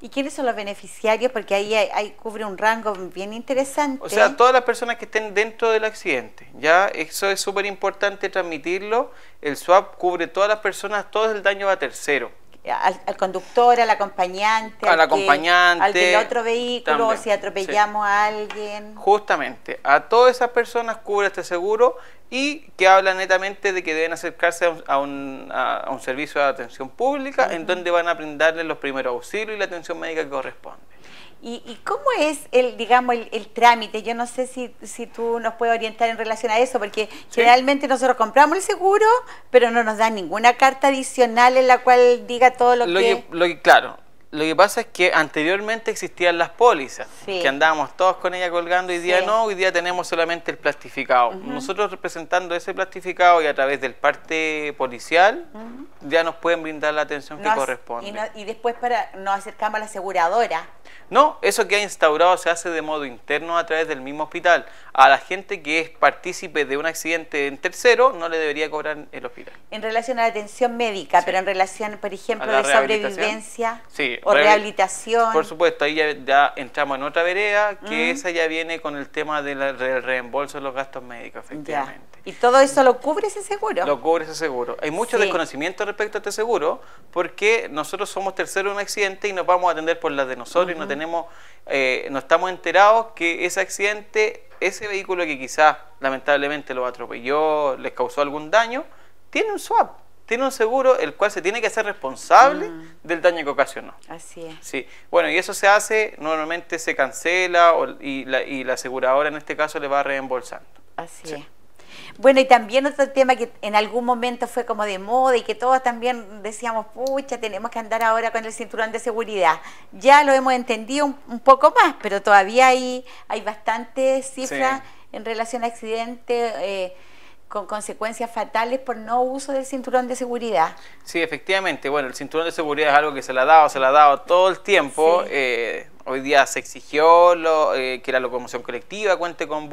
¿Y quiénes son los beneficiarios? Porque ahí, hay cubre un rango bien interesante. O sea, todas las personas que estén dentro del accidente. Ya, eso es súper importante transmitirlo. El SWAP cubre todas las personas, todo el daño va a tercero al, conductor, al acompañante, al, acompañante, otro vehículo, si atropellamos a alguien. Justamente, a todas esas personas cubre este seguro y que habla netamente de que deben acercarse a un, a un, servicio de atención pública en donde van a brindarle los primeros auxilios y la atención médica que corresponde. ¿Y, cómo es el, digamos, el, trámite? Yo no sé si, si tú nos puedes orientar en relación a eso, porque generalmente nosotros compramos el seguro, pero no nos dan ninguna carta adicional en la cual diga todo lo, que... Lo claro, lo que pasa es que anteriormente existían las pólizas, que andábamos todos con ella colgando, y día no, hoy día tenemos solamente el plastificado. Nosotros representando ese plastificado y a través del parte policial, ya nos pueden brindar la atención que corresponde. Y, después para nos acercamos a la aseguradora. No, eso que ha instaurado se hace de modo interno a través del mismo hospital. A la gente que es partícipe de un accidente en tercero, no le debería cobrar el hospital. En relación a la atención médica, pero en relación, por ejemplo, la de sobrevivencia. Sí, o rehabilitación. Por supuesto, ahí ya, entramos en otra vereda, que esa ya viene con el tema del reembolso de los gastos médicos, efectivamente. ¿Y todo eso lo cubre ese seguro? Lo cubre ese seguro. Hay mucho desconocimiento respecto a este seguro, porque nosotros somos terceros en un accidente y nos vamos a atender por las de nosotros y no tenemos, eh, no estamos enterados que ese accidente, ese vehículo que quizás lamentablemente lo atropelló, les causó algún daño, tiene un swap tiene un seguro el cual se tiene que hacer responsable mm. del daño que ocasionó. Así es. Sí. Bueno, y eso se hace, normalmente se cancela y, la, aseguradora en este caso le va reembolsando. Así es. Bueno, y también otro tema que en algún momento fue como de moda y que todos también decíamos, pucha, tenemos que andar ahora con el cinturón de seguridad. Ya lo hemos entendido un, poco más, pero todavía hay, hay bastantes cifras en relación a accidentes. Eh, con consecuencias fatales por no uso del cinturón de seguridad. Sí, efectivamente. Bueno, el cinturón de seguridad es algo que se le ha dado, se le ha dado todo el tiempo. Eh, hoy día se exigió lo, eh, que la locomoción colectiva cuente con,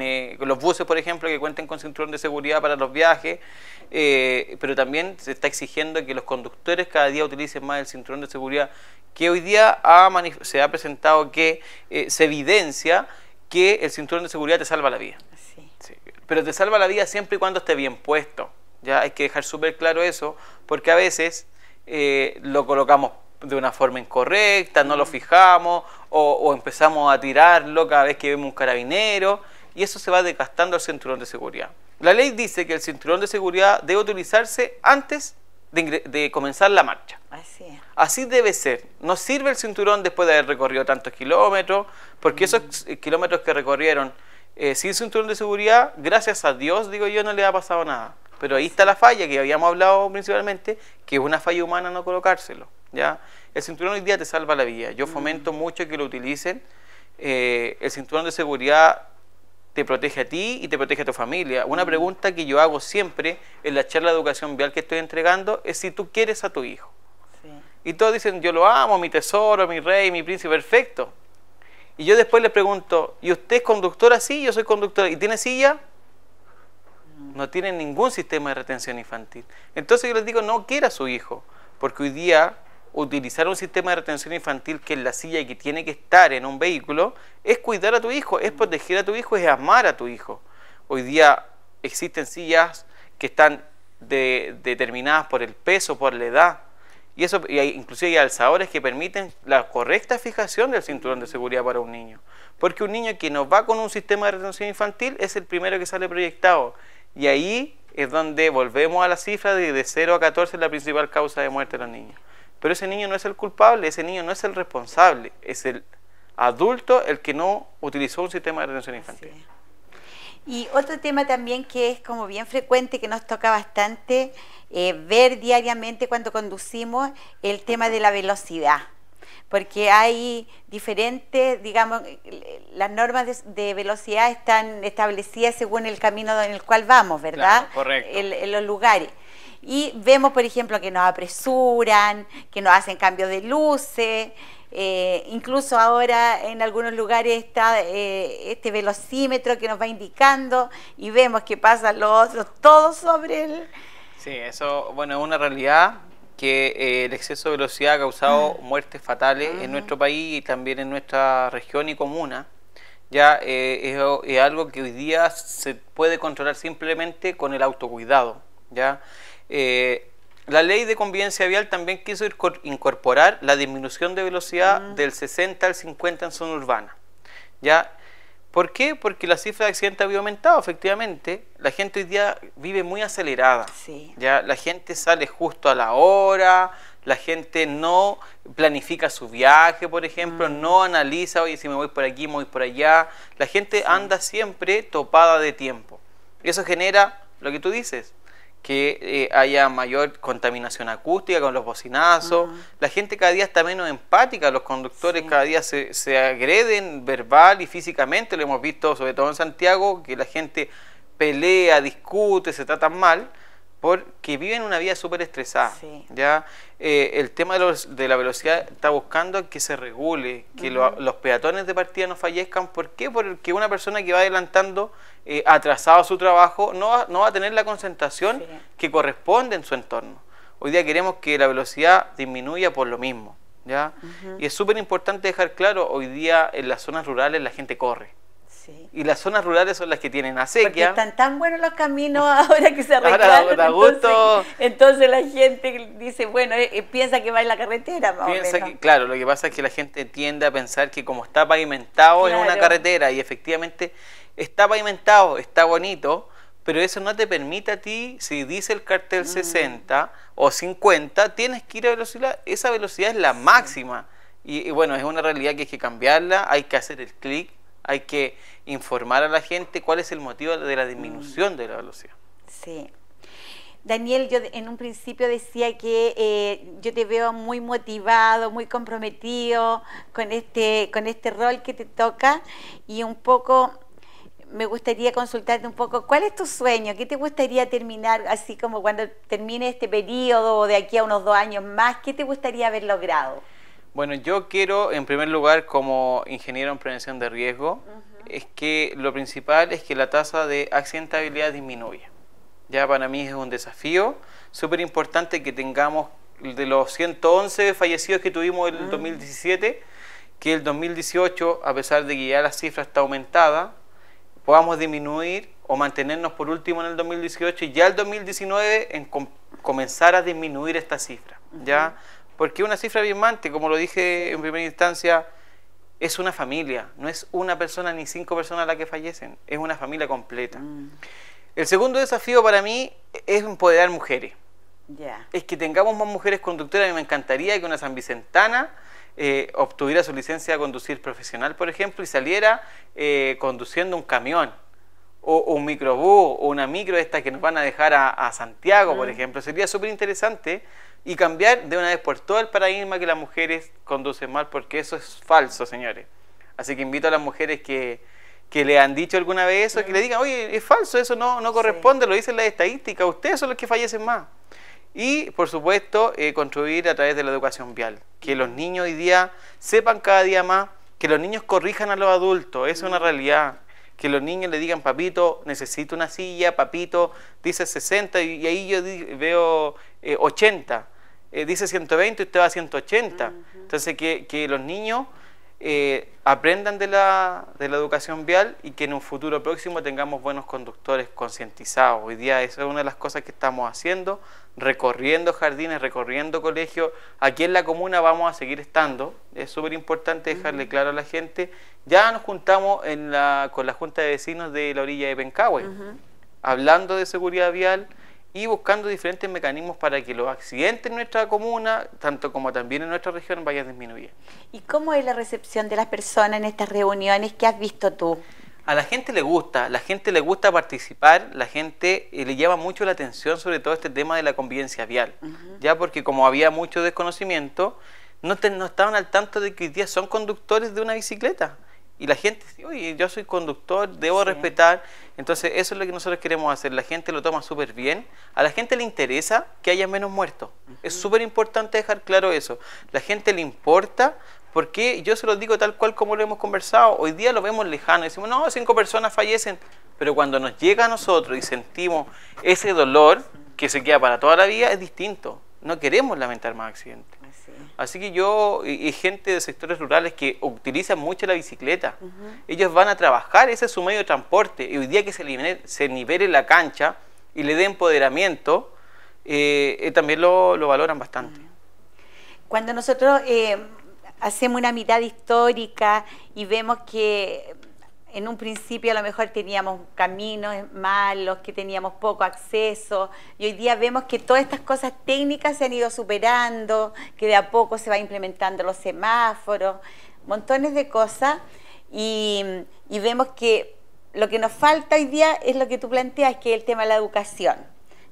eh, con, los buses, por ejemplo, que cuenten con cinturón de seguridad para los viajes, pero también se está exigiendo que los conductores cada día utilicen más el cinturón de seguridad, que hoy día ha se ha presentado que se evidencia que el cinturón de seguridad te salva la vida pero te salva la vida siempre y cuando esté bien puesto. Ya hay que dejar súper claro eso, porque a veces eh, lo colocamos de una forma incorrecta, no lo mm. fijamos, o, empezamos a tirarlo cada vez que vemos un carabinero, y eso se va desgastando el cinturón de seguridad. La ley dice que el cinturón de seguridad debe utilizarse antes de, comenzar la marcha. Así debe ser. No sirve el cinturón después de haber recorrido tantos kilómetros, porque mm. esos eh, kilómetros que recorrieron eh, sin cinturón de seguridad, gracias a Dios, digo yo, no le ha pasado nada. Pero ahí está la falla que habíamos hablado principalmente, que es una falla humana no colocárselo. ¿ya? El cinturón hoy día te salva la vida. Yo mm. fomento mucho que lo utilicen. Eh, el cinturón de seguridad te protege a ti y te protege a tu familia. Una mm. pregunta que yo hago siempre en la charla de educación vial que estoy entregando es si tú quieres a tu hijo. Y todos dicen, yo lo amo, mi tesoro, mi rey, mi príncipe, perfecto. Y yo después le pregunto, ¿y usted es conductora? Sí, yo soy conductora. ¿Y tiene silla? No tiene ningún sistema de retención infantil. Entonces yo les digo, no quiera a su hijo, porque hoy día utilizar un sistema de retención infantil que es la silla y que tiene que estar en un vehículo es cuidar a tu hijo, es proteger a tu hijo, es amar a tu hijo. Hoy día existen sillas que están determinadas por el peso, por la edad. Y eso, hay, inclusive hay alzadores que permiten la correcta fijación del cinturón de seguridad para un niño. Porque un niño que no va con un sistema de retención infantil es el primero que sale proyectado. Y ahí es donde volvemos a la cifra de, de 0 a 14 la principal causa de muerte de los niños. Pero ese niño no es el culpable, ese niño no es el responsable, es el adulto el que no utilizó un sistema de retención infantil. Y otro tema también que es como bien frecuente, que nos toca bastante eh, ver diariamente cuando conducimos, el tema de la velocidad. Porque hay diferentes, digamos, las normas de, velocidad están establecidas según el camino en el cual vamos, ¿verdad? correcto. en los lugares. Y vemos, por ejemplo, que nos apresuran, que nos hacen cambios de luces, eh, incluso ahora en algunos lugares está eh, este velocímetro que nos va indicando y vemos que pasan los otros todos sobre él. Sí, eso, bueno, es una realidad que eh, el exceso de velocidad ha causado ah. muertes fatales en ah. nuestro país y también en nuestra región y comuna. Ya es, algo que hoy día se puede controlar simplemente con el autocuidado. ¿ya? la ley de convivencia vial también quiso incorporar la disminución de velocidad del 60 al 50 en zona urbana. ¿Ya? ¿Por qué? Porque la cifra de accidentes había aumentado, efectivamente. La gente hoy día vive muy acelerada. ¿ya? La gente sale justo a la hora, la gente no planifica su viaje, por ejemplo, mm. no analiza, oye, si me voy por aquí, me voy por allá. La gente anda siempre topada de tiempo. Y eso genera lo que tú dices, que eh, haya mayor contaminación acústica con los bocinazos. Mm. La gente cada día está menos empática, los conductores cada día se, se, agreden verbal y físicamente, lo hemos visto sobre todo en Santiago, que la gente pelea, discute, se tratan mal porque viven una vida súper estresada. ¿ya? Eh, el tema de, la velocidad está buscando que se regule, que los peatones de partida no fallezcan. ¿Por qué? Porque una persona que va adelantando eh, atrasado a su trabajo no va, a tener la concentración que corresponde en su entorno. Hoy día queremos que la velocidad disminuya por lo mismo. ¿ya? Y es súper importante dejar claro, hoy día en las zonas rurales la gente corre. Y las zonas rurales son las que tienen acequia. Porque están tan buenos los caminos ahora que se arreglan. Entonces, entonces, la gente dice, bueno, eh, eh, piensa que va en la carretera. claro, lo que pasa es que la gente tiende a pensar que como está pavimentado en una carretera y efectivamente está pavimentado, está bonito, pero eso no te permite a ti, si dice el cartel 60 mm. o 50, tienes que ir a velocidad, esa velocidad es la máxima. y, bueno, es una realidad que hay que cambiarla, hay que hacer el clic hay que informar a la gente cuál es el motivo de la disminución de la velocidad. Sí. Daniel, yo en un principio decía que eh, yo te veo muy motivado, muy comprometido con este, con este rol que te toca y un poco me gustaría consultarte un poco, ¿cuál es tu sueño? ¿Qué te gustaría terminar, así como cuando termine este periodo o de aquí a unos dos años más? ¿Qué te gustaría haber logrado? Bueno, yo quiero, en primer lugar, como ingeniero en prevención de riesgo, es que lo principal es que la tasa de accidentabilidad disminuya. Ya para mí es un desafío súper importante que tengamos de los 111 fallecidos que tuvimos el 2017, mm. que el 2018, a pesar de que ya la cifra está aumentada, podamos disminuir o mantenernos por último en el 2018 y ya el 2019 en comenzar a disminuir esta cifra. Ya porque una cifra abismante, como lo dije en primera instancia, es una familia, no es una persona ni cinco personas las que fallecen, es una familia completa. Mm. El segundo desafío para mí es empoderar mujeres. Es que tengamos más mujeres conductoras. A me encantaría que una san Vicentana eh, obtuviera su licencia de conducir profesional, por ejemplo, y saliera eh, conduciendo un camión. O, un microbús o una micro esta que nos van a dejar a, Santiago, por mm. ejemplo. Sería súper interesante y cambiar de una vez por todo el paradigma que las mujeres conducen mal, porque eso es falso, señores. Así que invito a las mujeres que, que le han dicho alguna vez eso, que le digan, oye, es falso, eso no, no corresponde, lo dicen las estadísticas, ustedes son los que fallecen más. Y, por supuesto, eh, construir a través de la educación vial, que los niños hoy día sepan cada día más, que los niños corrijan a los adultos, eso es una realidad que los niños le digan, papito, necesito una silla, papito, dice 60 y, ahí yo veo 80, eh, eh, dice 120 y usted va a 180. Entonces, que, los niños eh, aprendan de la, de la educación vial y que en un futuro próximo tengamos buenos conductores concientizados. Hoy día esa es una de las cosas que estamos haciendo recorriendo jardines, recorriendo colegios. Aquí en la comuna vamos a seguir estando. Es súper importante dejarle claro a la gente. Ya nos juntamos con la Junta de Vecinos de la orilla de Pencahue, hablando de seguridad vial y buscando diferentes mecanismos para que los accidentes en nuestra comuna, tanto como también en nuestra región, vayan disminuyendo. ¿Y cómo es la recepción de las personas en estas reuniones que has visto tú? a la gente le gusta, la gente le gusta participar, la gente eh, le llama mucho la atención sobre todo este tema de la convivencia vial, ya porque como había mucho desconocimiento, no, estaban al tanto de que hoy día son conductores de una bicicleta. Y la gente dice, yo soy conductor, debo respetar. Entonces, eso es lo que nosotros queremos hacer. La gente lo toma súper bien. A la gente le interesa que haya menos muertos. Es súper importante dejar claro eso. La gente le importa porque yo se lo digo tal cual como lo hemos conversado. Hoy día lo vemos lejano. Decimos, no, cinco personas fallecen. Pero cuando nos llega a nosotros y sentimos ese dolor que se queda para toda la vida, es distinto. No queremos lamentar más accidentes. Así, que yo y, gente de sectores rurales que utilizan mucho la bicicleta, ellos van a trabajar, ese es su medio de transporte. Y hoy día que se nivele, la cancha y le dé empoderamiento, eh, eh, también lo, valoran bastante. Cuando nosotros eh, hacemos una mitad histórica y vemos que en un principio a lo mejor teníamos caminos malos, que teníamos poco acceso, y hoy día vemos que todas estas cosas técnicas se han ido superando, que de a poco se van implementando los semáforos, montones de cosas, y, vemos que lo que nos falta hoy día es lo que tú planteas, que es el tema de la educación,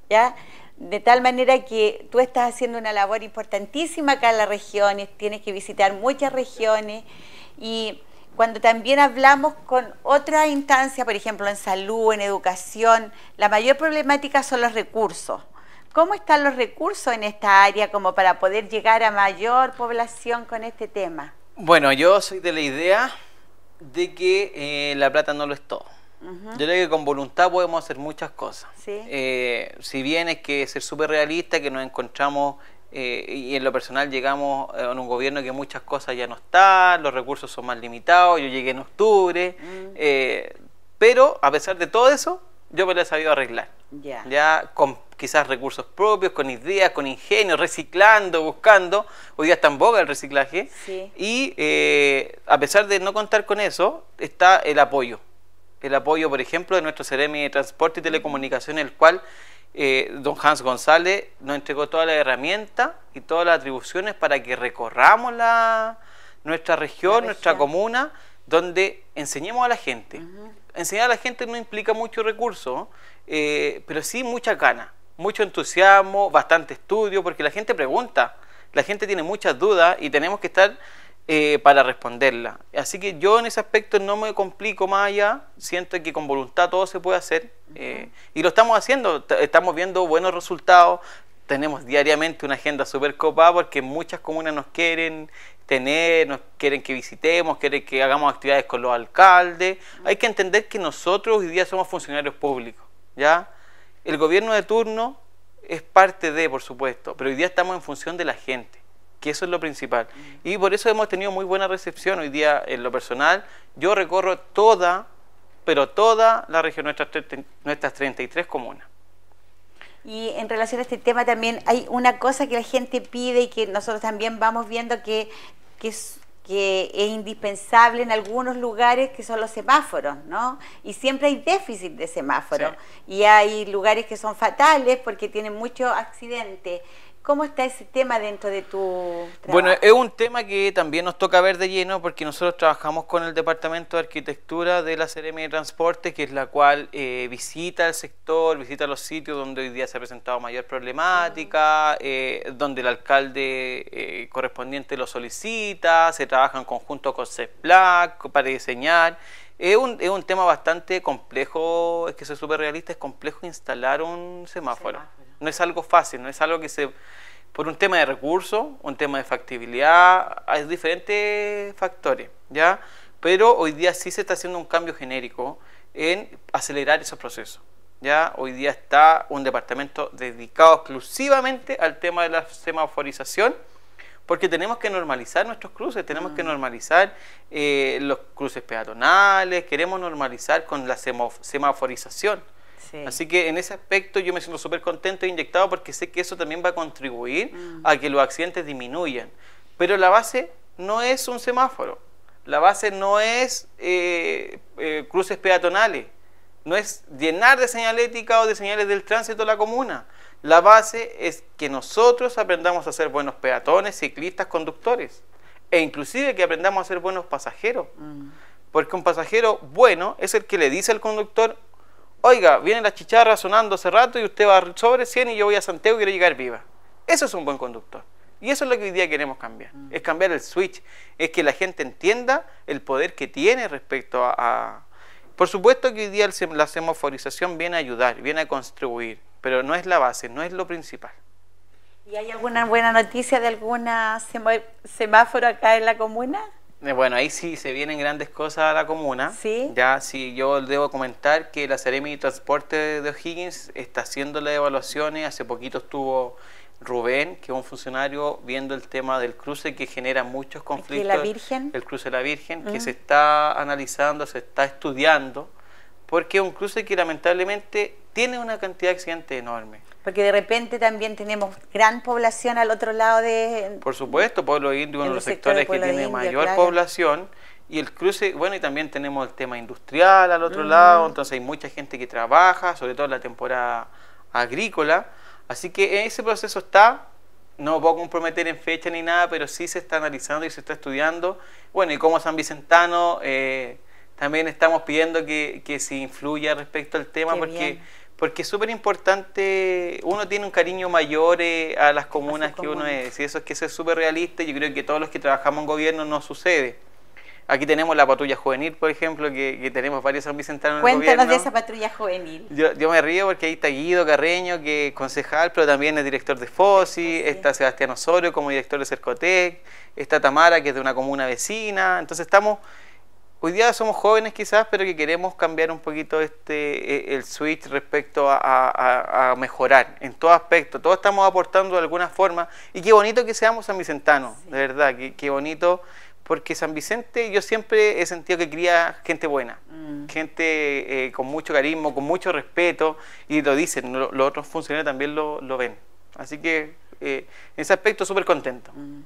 ¿ya?, de tal manera que tú estás haciendo una labor importantísima acá en las regiones, tienes que visitar muchas regiones y cuando también hablamos con otras instancias, por ejemplo en salud, en educación, la mayor problemática son los recursos. ¿Cómo están los recursos en esta área como para poder llegar a mayor población con este tema? Bueno, yo soy de la idea de que eh, la plata no lo es todo yo creo que con voluntad podemos hacer muchas cosas. Eh, si bien es que ser súper realista, que nos encontramos eh, y en lo personal llegamos a eh, un gobierno que muchas cosas ya no están, los recursos son más limitados, yo llegué en octubre, mm. pero a pesar de todo eso, yo me lo he sabido arreglar. Ya con quizás recursos propios, con ideas, con ingenio, reciclando, buscando. Hoy día está en boga el reciclaje. Y a pesar de no contar con eso, está el apoyo el apoyo, por ejemplo, de nuestro Ceremi de Transporte y Telecomunicaciones, el cual eh, don Hans González nos entregó todas las herramientas y todas las atribuciones para que recorramos la, nuestra región, nuestra comuna, donde enseñemos a la gente. Enseñar a la gente no implica mucho recurso, eh, pero sí mucha ganas, mucho entusiasmo, bastante estudio, porque la gente pregunta, la gente tiene muchas dudas y tenemos que estar eh, para responderla. Así que yo en ese aspecto no me complico más allá, siento que con voluntad todo se puede hacer eh, y lo estamos haciendo, estamos viendo buenos resultados, tenemos diariamente una agenda súper copada porque muchas comunas nos quieren tener, nos quieren que visitemos, quieren que hagamos actividades con los alcaldes. Hay que entender que nosotros hoy día somos funcionarios públicos, ¿ya? El gobierno de turno es parte de, por supuesto, pero hoy día estamos en función de la gente que eso es lo principal. Mm. Y por eso hemos tenido muy buena recepción hoy día en lo personal. Yo recorro toda, pero toda la región, nuestras, nuestras 33 comunas. Y en relación a este tema también hay una cosa que la gente pide y que nosotros también vamos viendo que, es, que es indispensable en algunos lugares, que son los semáforos, ¿no? Y siempre hay déficit de semáforos. Y hay lugares que son fatales porque tienen muchos accidentes. ¿Cómo está ese tema dentro de tu Bueno, es un tema que también nos toca ver de lleno porque nosotros trabajamos con el Departamento de Arquitectura de la Ceremia de Transporte, que es la cual eh, visita el sector, visita los sitios donde hoy día se ha presentado mayor problemática, eh, donde el alcalde eh, correspondiente lo solicita, se trabaja en conjunto con Ceplac para diseñar. Es un, es un tema bastante complejo, es que soy súper realista, es complejo instalar un semáforo. No es algo fácil, no es algo que se... Por un tema de recursos, un tema de factibilidad, hay diferentes factores, ¿ya? Pero hoy día sí se está haciendo un cambio genérico en acelerar esos procesos. ¿ya? Hoy día está un departamento dedicado exclusivamente al tema de la semaforización, porque tenemos que normalizar nuestros cruces, tenemos que mm. normalizar eh, los cruces peatonales, queremos normalizar con la semaforización. Así que en ese aspecto yo me siento súper contento e inyectado porque sé que eso también va a contribuir mm. a que los accidentes disminuyan. Pero la base no es un semáforo, la base no es eh, eh, cruces peatonales, no es llenar de señalética o de señales del tránsito la comuna. La base es que nosotros aprendamos a ser buenos peatones, ciclistas, conductores e inclusive que aprendamos a ser buenos pasajeros. Mm. Porque un pasajero bueno es el que le dice al conductor, Oiga, viene la chicharra sonando hace rato y usted va sobre 100 y yo voy a Santiago y quiero llegar viva. Eso es un buen conductor. Y eso es lo que hoy día queremos cambiar. Mm. Es cambiar el switch. Es que la gente entienda el poder que tiene respecto a... Por supuesto que hoy día la semaforización viene a ayudar, viene a contribuir, pero no es la base, no es lo principal. ¿Y hay alguna buena noticia de alguna semáforo acá en la comuna? Eh, bueno, ahí sí se vienen grandes cosas a la comuna. Sí. Ya, sí, yo debo comentar que la Seremi de Transporte de O'Higgins está haciendo las evaluaciones. Hace poquito estuvo Rubén, que es un funcionario, viendo el tema del cruce que genera muchos conflictos. la Virgen? El cruce de la Virgen, que mm. se está analizando, se está estudiando, porque es un cruce que lamentablemente tiene una cantidad de accidentes enorme. Porque de repente también tenemos gran población al otro lado de... Por supuesto, pueblo indio, uno de los sectores que tiene mayor población. Y el cruce, bueno, y también tenemos el tema industrial al otro lado, mm. entonces hay mucha gente que trabaja, sobre todo en la temporada agrícola. Así que ese proceso está, no puedo comprometer en fecha ni nada, pero sí se está analizando y se está estudiando. Bueno, y como San Vicentano, eh, también estamos pidiendo que, que, se influya respecto al tema, porque porque es súper importante, uno tiene un cariño mayor eh, a las comunas que uno es, y eso es que es súper realista, y yo creo que todos los que trabajamos en gobierno no sucede. Aquí tenemos la patrulla juvenil, por ejemplo, que, tenemos varios en el gobierno. de esa patrulla juvenil. Yo, me río porque ahí está Guido Carreño, que es concejal, pero también es director de FOSI, ah, está Sebastián Osorio como director de Cercotec, está Tamara, que es de una comuna vecina, entonces estamos hoy día somos jóvenes quizás, pero que queremos cambiar un poquito este e, el switch respecto a, mejorar en todo aspecto. Todos estamos aportando de alguna forma y qué bonito que seamos San Vicentanos, de verdad, qué, bonito, porque San Vicente yo siempre he sentido que cría gente buena, mm. gente eh, con mucho carisma, con mucho respeto y lo dicen, los otros funcionarios también lo, ven. Así que eh, en ese aspecto súper contento. Mm.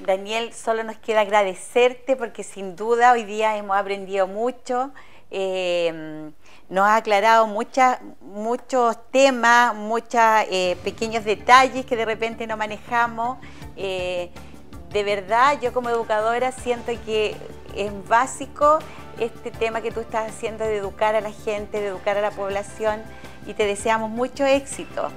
Daniel, solo nos queda agradecerte porque sin duda hoy día hemos aprendido mucho. Eh, nos ha aclarado muchas, muchos temas, muchos eh, pequeños detalles que de repente no manejamos. Eh, de verdad, yo como educadora siento que es básico este tema que tú estás haciendo de educar a la gente, de educar a la población y te deseamos mucho éxito.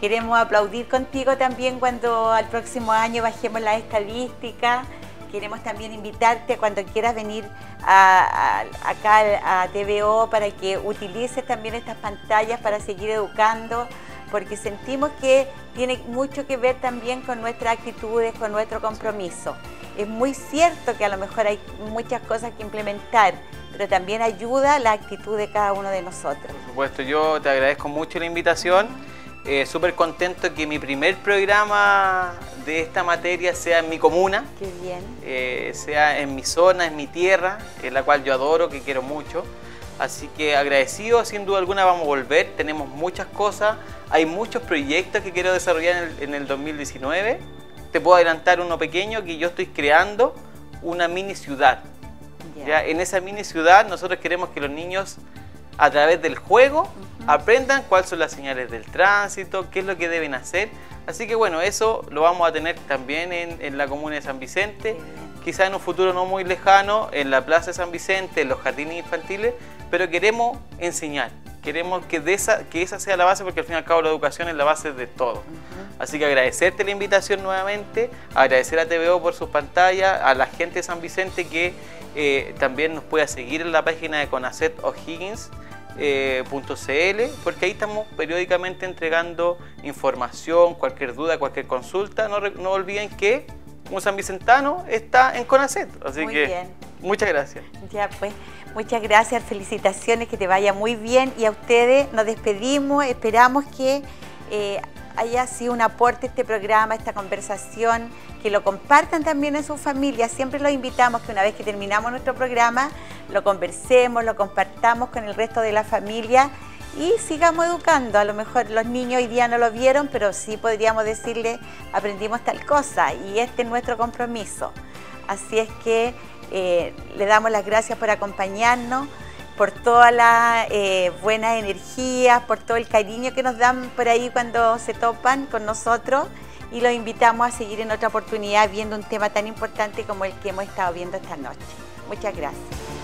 Queremos aplaudir contigo también cuando al próximo año bajemos las estadísticas. Queremos también invitarte cuando quieras venir acá a TVO para que utilices también estas pantallas para seguir educando, porque sentimos que tiene mucho que ver también con nuestras actitudes, con nuestro compromiso. Es muy cierto que a lo mejor hay muchas cosas que implementar, pero también ayuda la actitud de cada uno de nosotros. Por supuesto, yo te agradezco mucho la invitación eh, súper contento que mi primer programa de esta materia sea en mi comuna. Qué bien. Eh, sea en mi zona, en mi tierra, en la cual yo adoro, que quiero mucho. Así que agradecido, sin duda alguna vamos a volver. Tenemos muchas cosas. Hay muchos proyectos que quiero desarrollar en el, 2019. Te puedo adelantar uno pequeño que yo estoy creando una mini ciudad. ¿Ya? En esa mini ciudad nosotros queremos que los niños a través del juego aprendan cuáles son las señales del tránsito, qué es lo que deben hacer. Así que bueno, eso lo vamos a tener también en, en la comuna de San Vicente, quizás quizá en un futuro no muy lejano, en la plaza de San Vicente, en los jardines infantiles, pero queremos enseñar, queremos que, de esa, que esa sea la base porque al fin y al cabo la educación es la base de todo. Así que agradecerte la invitación nuevamente, agradecer a TVO por sus pantallas, a la gente de San Vicente que eh, también nos pueda seguir en la página de Conacet O'Higgins eh, .cl, porque ahí estamos periódicamente entregando información, cualquier duda, cualquier consulta. No, olviden que un San Vicentano está en Conacet. Así muy que bien. muchas gracias. Ya pues, muchas gracias, felicitaciones, que te vaya muy bien. Y a ustedes nos despedimos, esperamos que eh, haya sido un aporte este programa, esta conversación, que lo compartan también en sus familias. Siempre los invitamos que una vez que terminamos nuestro programa, lo conversemos, lo compartamos con el resto de la familia y sigamos educando. A lo mejor los niños hoy día no lo vieron, pero sí podríamos decirle, aprendimos tal cosa y este es nuestro compromiso. Así es que eh, le damos las gracias por acompañarnos por todas las eh, buenas energías, por todo el cariño que nos dan por ahí cuando se topan con nosotros y los invitamos a seguir en otra oportunidad viendo un tema tan importante como el que hemos estado viendo esta noche. Muchas gracias.